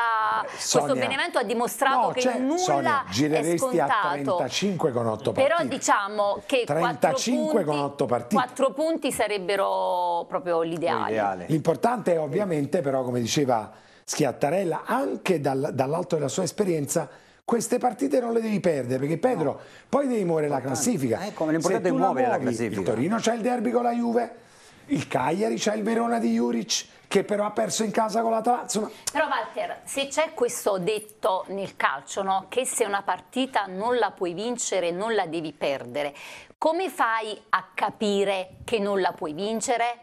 Sonia, questo Benevento ha dimostrato no, che cioè, nulla. Sonia, gireresti a 35 con 8 partite. Però diciamo che 35 con 8 partite. Quattro punti sarebbero proprio l'ideale. L'importante è ovviamente, però, come diceva Schiattarella, anche dal, dall'alto della sua esperienza, queste partite non le devi perdere perché Pedro no. poi devi muovere la classifica. Ecco, come l'importante è muovere la, muovi, la classifica. Il Torino c'è il derby con la Juve, il Cagliari c'è il Verona di Juric che però ha perso in casa con la Tazza. Però Walter, se c'è questo detto nel calcio, no? che se una partita non la puoi vincere, non la devi perdere, come fai a capire che non la puoi vincere?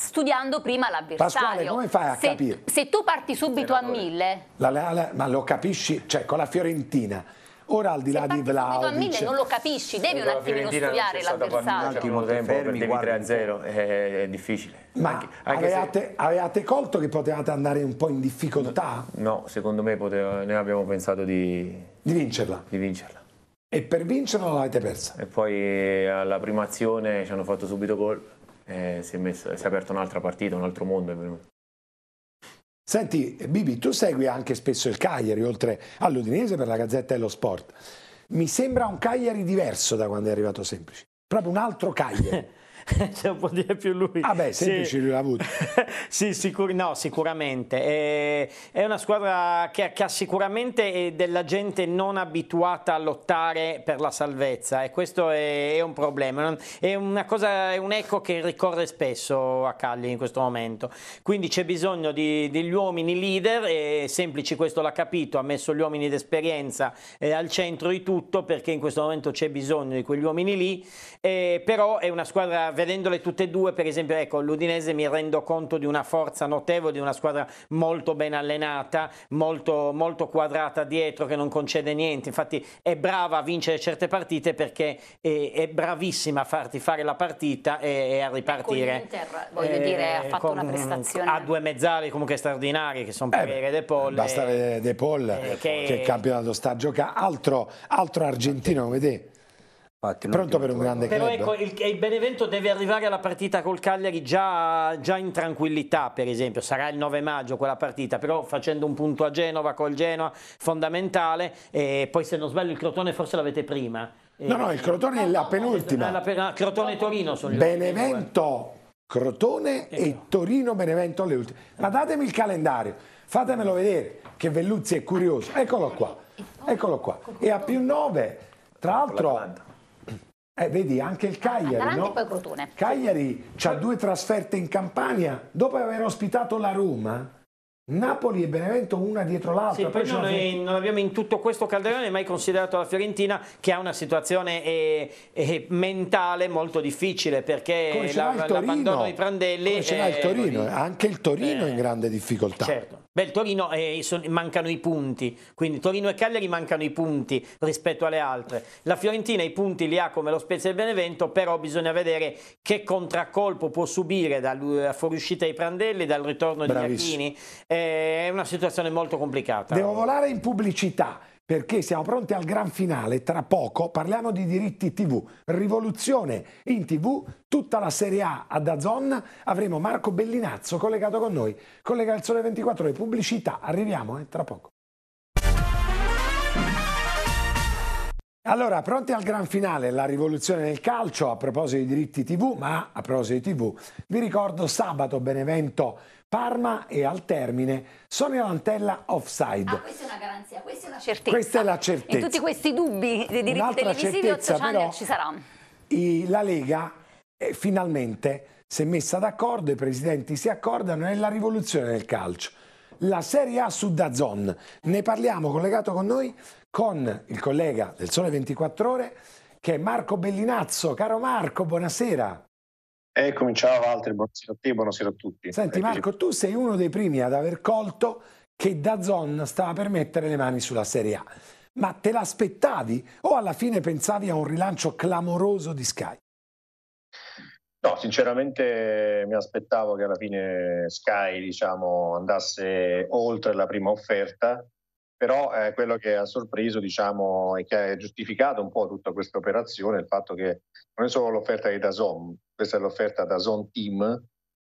studiando prima l'avversario. Pasquale, come fai a se, capire? Se tu parti subito a mille... La, la, la, ma lo capisci? Cioè, con la Fiorentina... Ora al di là di Vlaovic... a mille non lo capisci, devi un attimo studiare l'avversario. Un attimo tempo fermi, per 3-0 eh, è, difficile. Ma anche, anche avevate, se... avevate, colto che potevate andare un po' in difficoltà? No, secondo me poteva, noi abbiamo pensato di... Di vincerla? Di vincerla. E per vincerla l'avete persa? E poi eh, alla prima azione ci hanno fatto subito gol eh, si, è messo, si è aperto un'altra partita, un altro mondo è venuto. Senti, Bibi, tu segui anche spesso il Cagliari, oltre all'Udinese per la Gazzetta dello Sport. Mi sembra un Cagliari diverso da quando è arrivato Semplici, proprio un altro Cagliari. ce lo può dire più lui. Ah beh, semplice sì. lui l'ha avuto. sì, sicur- no, sicuramente. E, è una squadra che, che ha sicuramente eh, della gente non abituata a lottare per la salvezza e questo è, è un problema. Non, è, cosa, è un eco che ricorre spesso a Cagliari in questo momento. Quindi c'è bisogno di, degli uomini leader e Semplici questo l'ha capito, ha messo gli uomini d'esperienza eh, al centro di tutto perché in questo momento c'è bisogno di quegli uomini lì, eh, però è una squadra vedendole tutte e due, per esempio, ecco, l'Udinese mi rendo conto di una forza notevole, di una squadra molto ben allenata, molto, molto quadrata dietro, che non concede niente. Infatti è brava a vincere certe partite perché è, è bravissima a farti fare la partita e, e a ripartire. Con ecco, voglio eh, dire, ha eh, fatto con, una prestazione. Ha due mezzali comunque straordinari, che sono Pereira eh, De Paul. Basta De Paul, eh, che, che campionato sta a Altro, altro argentino, vedete? Infatti, Pronto per un grande Però club. ecco, il, il, Benevento deve arrivare alla partita col Cagliari già, già, in tranquillità, per esempio. Sarà il 9 maggio quella partita, però facendo un punto a Genova col Genoa, fondamentale. E poi se non sbaglio il Crotone forse l'avete prima. No, no, il Crotone è la penultima. No, no, no, Crotone e Torino sono Benevento, Crotone ecco. e Torino-Benevento le ultime. Ma datemi il calendario, fatemelo vedere, che Velluzzi è curioso. Eccolo qua, eccolo qua. E a più 9, tra l'altro eh, vedi, anche il Cagliari, no? poi Crotone. Cagliari ha due trasferte in Campania, dopo aver ospitato la Roma, Napoli e Benevento una dietro l'altra. Sì, poi noi non abbiamo in tutto questo calderone mai considerato la Fiorentina che ha una situazione eh, eh, mentale molto difficile perché la, l'abbandono di Prandelli... Come ce l'ha il Torino, eh, anche il Torino è in eh, grande difficoltà. Certo. Beh, il Torino eh, son, mancano i punti, quindi Torino e Cagliari mancano i punti rispetto alle altre. La Fiorentina i punti li ha come lo Spezia e Benevento, però bisogna vedere che contraccolpo può subire dalla eh, fuoriuscita ai Prandelli, dal ritorno di Iachini. Eh, è una situazione molto complicata. Devo volare in pubblicità perché siamo pronti al gran finale tra poco. Parliamo di diritti TV, rivoluzione in TV, tutta la Serie A ad Azzon. Avremo Marco Bellinazzo collegato con noi. Collega il Sole 24 ore, pubblicità. Arriviamo eh, tra poco. Allora, pronti al gran finale, la rivoluzione del calcio a proposito di diritti TV, ma a proposito di TV, vi ricordo sabato Benevento Parma e al termine Sonia Lantella offside. Ah, questa è una garanzia, questa è una certezza. Questa è la certezza. In tutti questi dubbi dei diritti televisivi 8 channel ci sarà. la Lega eh, finalmente si è messa d'accordo, i presidenti si accordano, è la rivoluzione del calcio. La Serie A su Dazon. Ne parliamo collegato con noi con il collega del Sole 24 Ore che è Marco Bellinazzo. Caro Marco, buonasera. Eccomi, ciao Walter, buonasera a te, buonasera a tutti. Senti Marco, tu sei uno dei primi ad aver colto che Dazon stava per mettere le mani sulla Serie A. Ma te l'aspettavi o alla fine pensavi a un rilancio clamoroso di Sky? No, sinceramente mi aspettavo che alla fine Sky diciamo, andasse oltre la prima offerta però eh, quello che ha sorpreso diciamo, e che ha giustificato un po' tutta questa operazione è il fatto che non è solo l'offerta di Dazon, questa è l'offerta Dazon Team,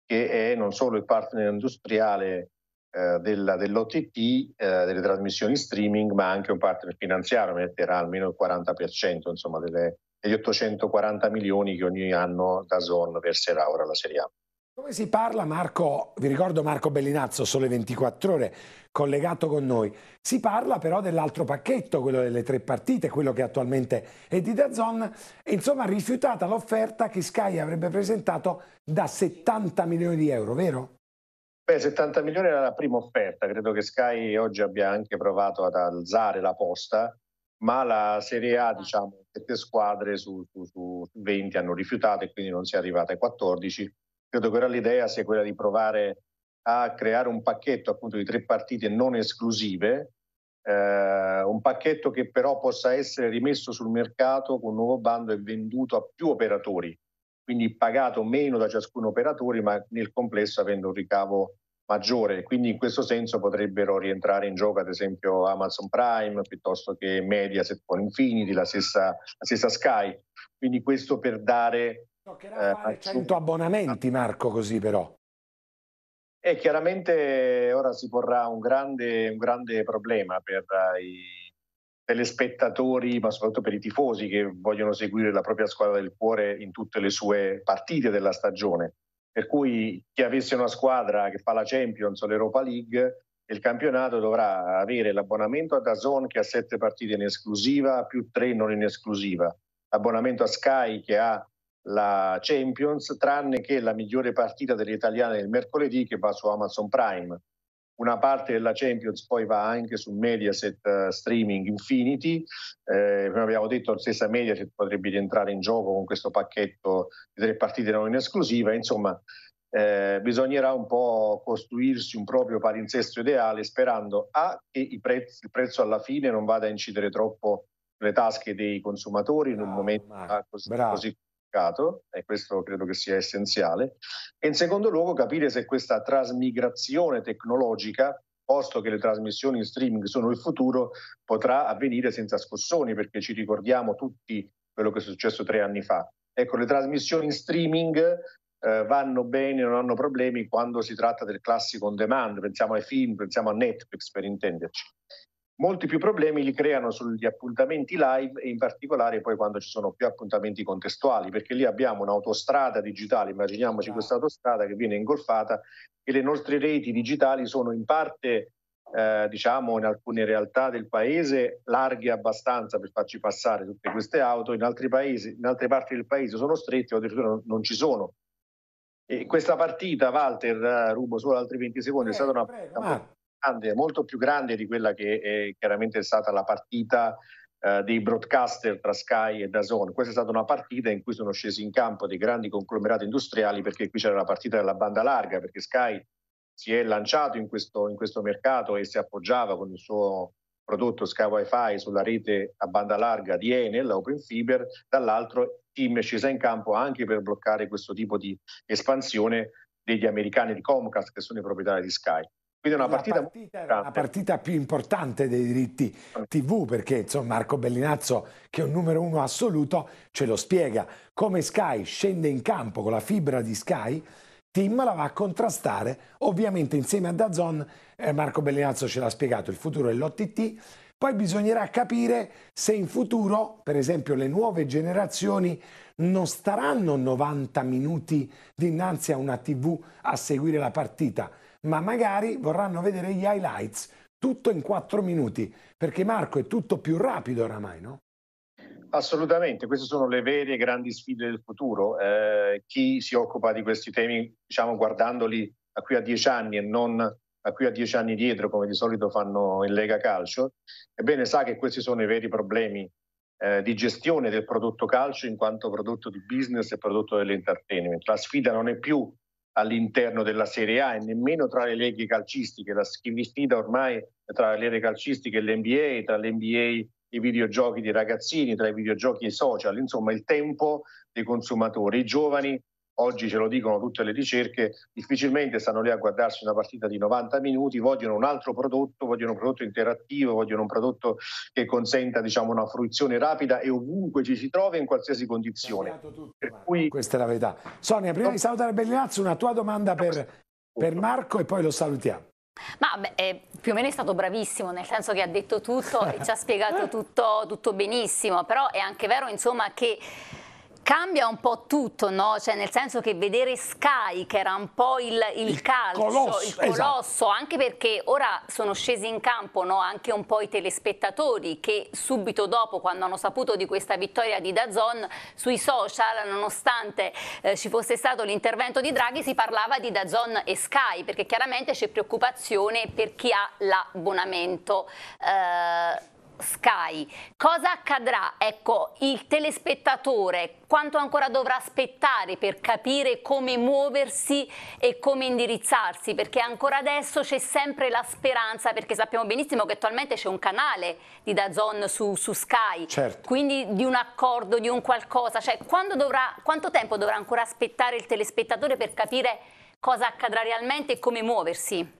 che è non solo il partner industriale eh, della, dell'OTT, eh, delle trasmissioni streaming, ma anche un partner finanziario, metterà almeno il 40% insomma, delle, degli 840 milioni che ogni anno Dazon verserà ora la Serie A. Come si parla Marco, vi ricordo Marco Bellinazzo, sole 24 ore, collegato con noi, si parla però dell'altro pacchetto, quello delle tre partite, quello che attualmente è di Dazon, e insomma rifiutata l'offerta che Sky avrebbe presentato da 70 milioni di euro, vero? Beh, 70 milioni era la prima offerta, credo che Sky oggi abbia anche provato ad alzare la posta, ma la Serie A, diciamo, sette squadre su, su, su 20 hanno rifiutato e quindi non si è arrivata ai 14 Credo che ora l'idea sia quella di provare a creare un pacchetto appunto di tre partite non esclusive, eh, un pacchetto che però possa essere rimesso sul mercato con un nuovo bando e venduto a più operatori, quindi pagato meno da ciascun operatore, ma nel complesso avendo un ricavo maggiore. Quindi in questo senso potrebbero rientrare in gioco ad esempio Amazon Prime piuttosto che Mediaset con Infinity, la stessa, la stessa Sky. Quindi questo per dare Toccherà eh, fare 100 abbonamenti, Marco, così però. E chiaramente ora si porrà un grande, un grande problema per i telespettatori, ma soprattutto per i tifosi che vogliono seguire la propria squadra del cuore in tutte le sue partite della stagione. Per cui chi avesse una squadra che fa la Champions o l'Europa League, il campionato dovrà avere l'abbonamento a Dazon che ha sette partite in esclusiva, più tre non in esclusiva, l'abbonamento a Sky che ha la Champions, tranne che la migliore partita delle italiane del mercoledì che va su Amazon Prime. Una parte della Champions poi va anche su Mediaset uh, Streaming Infinity, eh, come abbiamo detto la stessa Mediaset potrebbe rientrare in gioco con questo pacchetto di tre partite non in esclusiva, insomma eh, bisognerà un po' costruirsi un proprio palinsesto ideale sperando A che prezzi, il prezzo alla fine non vada a incidere troppo le tasche dei consumatori in un no, momento Marco, così, così mercato e questo credo che sia essenziale. E in secondo luogo capire se questa trasmigrazione tecnologica posto che le trasmissioni in streaming sono il futuro, potrà avvenire senza scossoni, perché ci ricordiamo tutti quello che è successo tre anni fa. Ecco, le trasmissioni in streaming eh, vanno bene, non hanno problemi quando si tratta del classico on demand, pensiamo ai film, pensiamo a Netflix per intenderci molti più problemi li creano sugli appuntamenti live e in particolare poi quando ci sono più appuntamenti contestuali, perché lì abbiamo un'autostrada digitale, immaginiamoci certo. questa autostrada che viene ingolfata e le nostre reti digitali sono in parte, eh, diciamo, in alcune realtà del paese larghe abbastanza per farci passare tutte queste auto, in altri paesi, in altre parti del paese sono strette o addirittura non ci sono. E questa partita, Walter, eh, rubo solo altri 20 secondi, prego, è stata una... Prego, grande, molto più grande di quella che è, chiaramente stata la partita eh, dei broadcaster tra Sky e Dazon. Questa è stata una partita in cui sono scesi in campo dei grandi conglomerati industriali perché qui c'era la partita della banda larga, perché Sky si è lanciato in questo, in questo mercato e si appoggiava con il suo prodotto Sky Wi-Fi sulla rete a banda larga di Enel, Open Fiber, dall'altro team è scesa in campo anche per bloccare questo tipo di espansione degli americani di Comcast che sono i proprietari di Sky. Quindi è una partita, partita, la partita più importante dei diritti TV perché insomma, Marco Bellinazzo, che è un numero uno assoluto, ce lo spiega. Come Sky scende in campo con la fibra di Sky, Tim la va a contrastare, ovviamente insieme a Dazon, eh, Marco Bellinazzo ce l'ha spiegato, il futuro è l'OTT. poi bisognerà capire se in futuro, per esempio, le nuove generazioni non staranno 90 minuti dinanzi a una TV a seguire la partita, ma magari vorranno vedere gli highlights, tutto in quattro minuti, perché Marco è tutto più rapido oramai, no? Assolutamente, queste sono le vere grandi sfide del futuro. Eh, chi si occupa di questi temi, diciamo guardandoli a qui a dieci anni e non a qui a dieci anni dietro, come di solito fanno in Lega Calcio, ebbene sa che questi sono i veri problemi eh, di gestione del prodotto calcio in quanto prodotto di business e prodotto dell'entertainment. La sfida non è più all'interno della Serie A e nemmeno tra le leghe calcistiche. La sfida ormai è tra le leghe calcistiche e l'NBA, tra l'NBA i videogiochi dei ragazzini, tra i videogiochi e i social, insomma il tempo dei consumatori. I giovani oggi ce lo dicono tutte le ricerche, difficilmente stanno lì a guardarsi una partita di 90 minuti, vogliono un altro prodotto, vogliono un prodotto interattivo, vogliono un prodotto che consenta diciamo, una fruizione rapida e ovunque ci si trova in qualsiasi condizione. Tutto, cui... Questa è la verità. Sonia, prima di salutare Bellinazzo, una tua domanda per, per Marco e poi lo salutiamo. Ma beh, eh, più o meno è stato bravissimo, nel senso che ha detto tutto e ci ha spiegato tutto, tutto benissimo, però è anche vero insomma che Cambia un po' tutto, no? Cioè, nel senso che vedere Sky, che era un po' il, il, il calcio, colosso, il colosso, esatto. anche perché ora sono scesi in campo no? anche un po' i telespettatori che subito dopo, quando hanno saputo di questa vittoria di Dazon, sui social, nonostante eh, ci fosse stato l'intervento di Draghi, si parlava di Dazon e Sky, perché chiaramente c'è preoccupazione per chi ha l'abbonamento. Eh, Sky. Cosa accadrà? Ecco, il telespettatore quanto ancora dovrà aspettare per capire come muoversi e come indirizzarsi, perché ancora adesso c'è sempre la speranza, perché sappiamo benissimo che attualmente c'è un canale di Dazon su, su Sky, certo. quindi di un accordo, di un qualcosa, cioè dovrà, quanto tempo dovrà ancora aspettare il telespettatore per capire cosa accadrà realmente e come muoversi?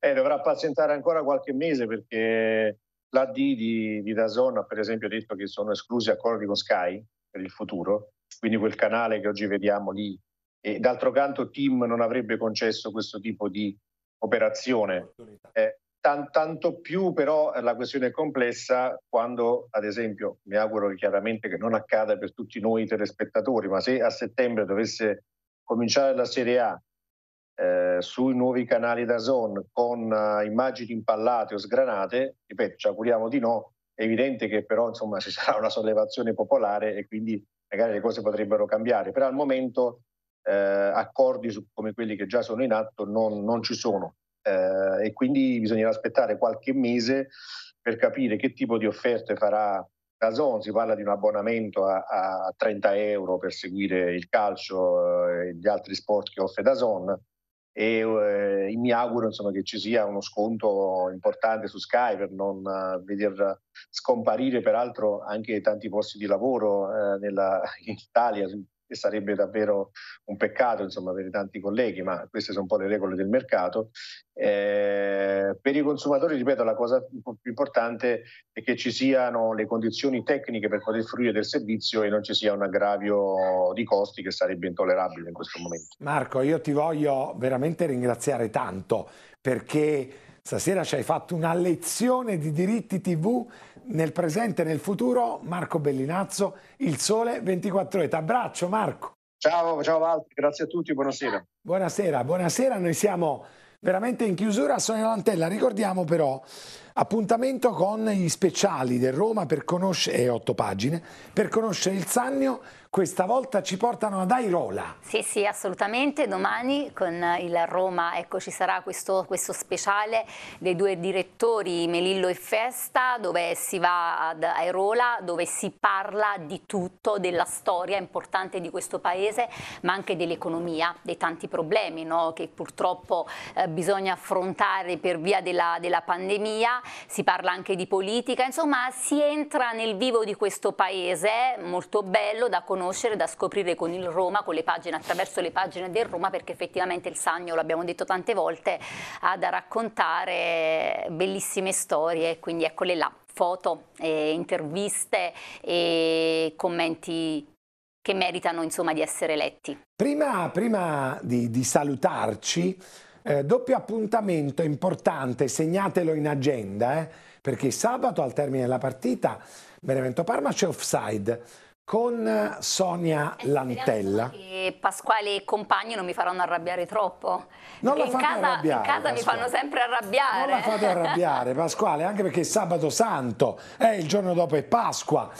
Eh, dovrà pazientare ancora qualche mese perché la D di, di Dazon, per esempio, detto che sono esclusi accordi con Sky per il futuro, quindi quel canale che oggi vediamo lì. E d'altro canto Tim non avrebbe concesso questo tipo di operazione. Eh, tan, tanto più però la questione è complessa quando, ad esempio, mi auguro chiaramente che non accada per tutti noi telespettatori, ma se a settembre dovesse cominciare la Serie A eh, sui nuovi canali da zone con eh, immagini impallate o sgranate, ripeto, ci auguriamo di no, è evidente che però insomma ci sarà una sollevazione popolare e quindi magari le cose potrebbero cambiare, però al momento eh, accordi su, come quelli che già sono in atto non, non ci sono eh, e quindi bisognerà aspettare qualche mese per capire che tipo di offerte farà da zone, si parla di un abbonamento a, a 30 euro per seguire il calcio eh, e gli altri sport che offre da zone e eh, mi auguro insomma, che ci sia uno sconto importante su Sky per non eh, veder scomparire peraltro anche tanti posti di lavoro eh, nella, in Italia, e sarebbe davvero un peccato insomma, avere tanti colleghi, ma queste sono un po' le regole del mercato. Eh, per i consumatori, ripeto, la cosa più importante è che ci siano le condizioni tecniche per poter fruire del servizio e non ci sia un aggravio di costi che sarebbe intollerabile in questo momento. Marco, io ti voglio veramente ringraziare tanto perché stasera ci hai fatto una lezione di diritti TV nel presente e nel futuro Marco Bellinazzo, Il Sole 24 Ore. Abbraccio Marco. Ciao, ciao Walter, grazie a tutti, buonasera. Buonasera, buonasera, noi siamo veramente in chiusura, sono in Lantella, ricordiamo però appuntamento con gli speciali del Roma per conoscere, eh, otto pagine, per conoscere il Sannio questa volta ci portano ad Airola. Sì, sì, assolutamente. Domani con il Roma ecco, ci sarà questo, questo, speciale dei due direttori Melillo e Festa dove si va ad Airola, dove si parla di tutto, della storia importante di questo paese, ma anche dell'economia, dei tanti problemi no? che purtroppo eh, bisogna affrontare per via della, della pandemia. Si parla anche di politica, insomma si entra nel vivo di questo paese, molto bello da conoscere conoscere, da scoprire con il Roma, con le pagine, attraverso le pagine del Roma, perché effettivamente il Sagno, l'abbiamo detto tante volte, ha da raccontare bellissime storie, quindi eccole là, foto, eh, interviste e commenti che meritano insomma di essere letti. Prima, prima di, di, salutarci, eh, doppio appuntamento importante, segnatelo in agenda, eh, perché sabato al termine della partita Benevento Parma c'è offside con Sonia Lantella. Che Pasquale e compagni non mi faranno arrabbiare troppo. Non la fate casa, arrabbiare. In casa Pasquale. mi fanno sempre arrabbiare. Non la fate arrabbiare, Pasquale, anche perché è sabato santo, eh, il giorno dopo è Pasqua.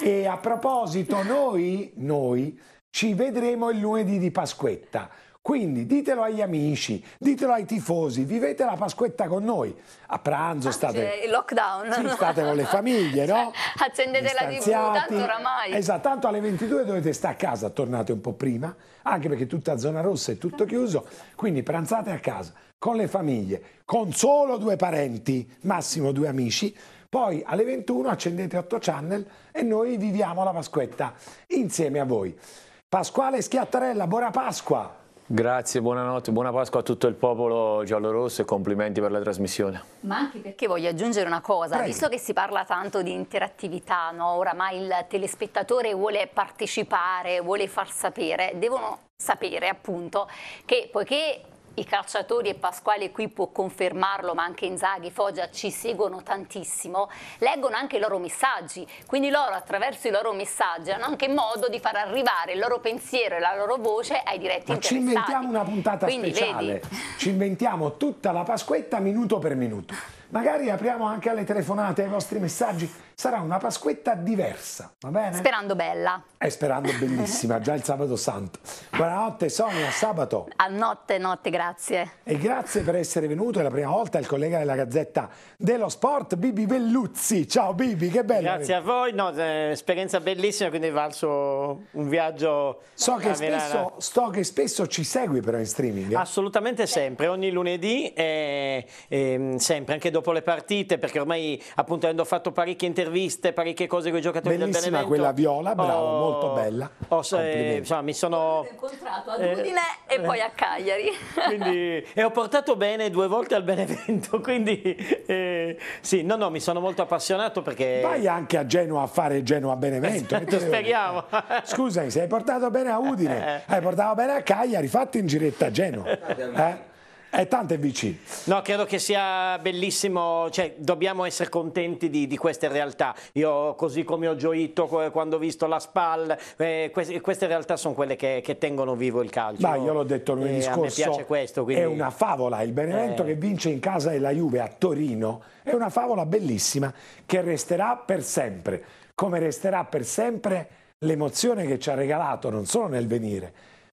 E a proposito, noi, noi ci vedremo il lunedì di Pasquetta. Quindi ditelo agli amici, ditelo ai tifosi, vivete la Pasquetta con noi. A pranzo ah, state... il lockdown. Sì, state con le famiglie, no? Cioè, accendete la TV, tanto oramai. Esatto, tanto alle 22 dovete stare a casa, tornate un po' prima, anche perché tutta zona rossa è tutto chiuso, quindi pranzate a casa con le famiglie, con solo due parenti, massimo due amici, poi alle 21 accendete 8 channel e noi viviamo la Pasquetta insieme a voi. Pasquale Schiattarella, buona Pasqua! Grazie, buonanotte, buona Pasqua a tutto il popolo giallorosso e complimenti per la trasmissione. Ma anche perché voglio aggiungere una cosa, Prego. visto che si parla tanto di interattività, no? oramai il telespettatore vuole partecipare, vuole far sapere, devono sapere appunto che poiché i calciatori e Pasquale qui può confermarlo, ma anche Inzaghi, Foggia ci seguono tantissimo, leggono anche i loro messaggi, quindi loro attraverso i loro messaggi hanno anche modo di far arrivare il loro pensiero e la loro voce ai diretti ma interessati. ci inventiamo una puntata quindi, speciale, vedi? ci inventiamo tutta la Pasquetta minuto per minuto. Magari apriamo anche alle telefonate, ai vostri messaggi sarà una Pasquetta diversa, va bene? Sperando bella. E eh, sperando bellissima, già il sabato santo. Buonanotte Sonia, sabato. A notte, notte, grazie. E grazie per essere venuto, è la prima volta il collega della Gazzetta dello Sport, Bibi Belluzzi. Ciao Bibi, che bello. Grazie a voi, no, esperienza bellissima, quindi è valso un viaggio. So che, spesso, so che spesso, ci segui però in streaming. Eh? Assolutamente sempre, ogni lunedì, eh, eh, sempre, anche dopo le partite, perché ormai appunto avendo fatto parecchie interviste interviste, parecchie cose con i giocatori Bellissima del Benevento. quella viola, bravo, oh, molto bella. Oh, se, insomma, mi sono incontrato a eh, Udine eh, e poi a Cagliari. Quindi, e ho portato bene due volte al Benevento, quindi eh, sì, no, no, mi sono molto appassionato perché... Vai anche a Genoa a fare genoa benevento eh, speriamo. Scusami, se hai portato bene a Udine, eh. hai portato bene a Cagliari, fatti in giretta a Genoa. Eh? Eh, è tante BC. No, credo che sia bellissimo, cioè dobbiamo essere contenti di, di queste realtà. Io così come ho gioito quando ho visto la SPAL, eh, queste, queste, realtà sono quelle che, che, tengono vivo il calcio. Ma io l'ho detto lunedì scorso, eh, a me piace questo, quindi... è una favola, il Benevento eh. che vince in casa della Juve a Torino, è una favola bellissima che resterà per sempre, come resterà per sempre l'emozione che ci ha regalato non solo nel venire,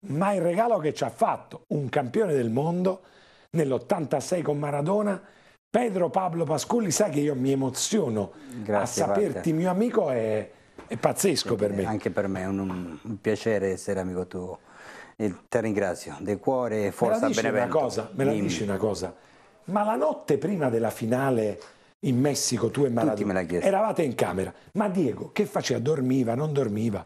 ma il regalo che ci ha fatto un campione del mondo nell'86 con Maradona. Pedro Pablo Pascoli, sai che io mi emoziono Grazie, a saperti Walter. mio amico è, è pazzesco sì, per me. Anche per me è un, un piacere essere amico tuo. E ti ringrazio, del cuore e forza me dici Una cosa, me la dici una cosa, ma la notte prima della finale in Messico tu e Maradona eravate in camera, ma Diego che faceva? Dormiva, non dormiva?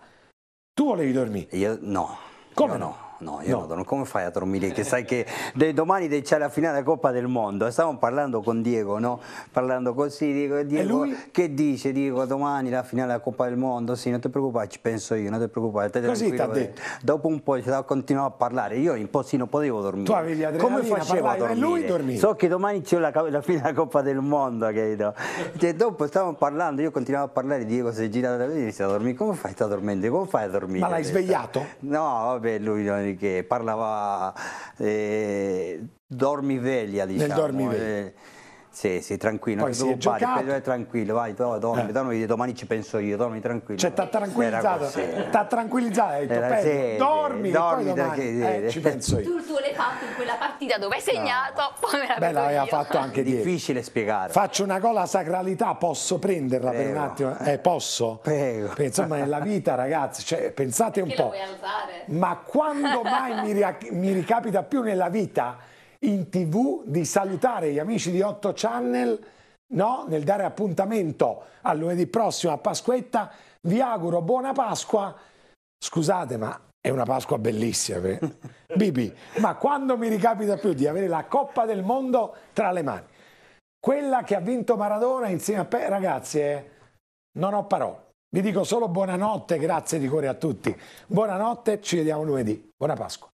Tu volevi dormire? Io no. Come Io no? no? No, io no. non come fai a dormire? Che eh. sai che domani c'è la finale della Coppa del Mondo. Eh, stavamo parlando con Diego, no? Parlando così, dico, Diego, che dice? Dico, domani la finale della Coppa del Mondo, sì, non ti preoccupare, ci penso io, non ti preoccupare. Te così ti ha detto. Dopo un po' continuavo a parlare, io in po' sì non potevo dormire. Tu avevi Come facevo a dormire? Lui dormiva. So che domani c'è la, la finale della Coppa del Mondo, capito? Cioè, dopo stavamo parlando, io continuavo a parlare, Diego si è girato da me e inizia a dormire. Come fai a dormendo? Come fai a dormire? Ma l'hai svegliato? No, vabbè, lui non lui che parlava eh, dormiveglia, diciamo. Nel dormiveglia. Eh, sì, sì, tranquillo. Poi si è giocato. tranquillo, vai, oh, dormi, eh. dormi, domani ci penso io, dormi tranquillo. Cioè, t'ha tranquillizzato, t'ha tranquillizzato, hai detto, Era, sì, dormi, dormi, dormi domani, eh, ci penso io. Tu, tu l'hai fatto in quella partita dove hai segnato, no. poi me la Beh, l'aveva fatto anche Diego. Difficile spiegare. Faccio una gola sacralità, posso prenderla Prego. per un attimo? Eh, posso? Prego. Insomma, nella vita, ragazzi, cioè, pensate Perché un po'. Ma quando mai mi, mi ricapita più nella vita in tv di salutare gli amici di 8 Channel no? nel dare appuntamento a lunedì prossimo a Pasquetta. Vi auguro buona Pasqua. Scusate, ma è una Pasqua bellissima. Per... Eh. Bibi, ma quando mi ricapita più di avere la Coppa del Mondo tra le mani? Quella che ha vinto Maradona insieme a Pe... Ragazzi, eh, non ho parole. Vi dico solo buonanotte, grazie di cuore a tutti. Buonanotte, ci vediamo lunedì. Buona Pasqua.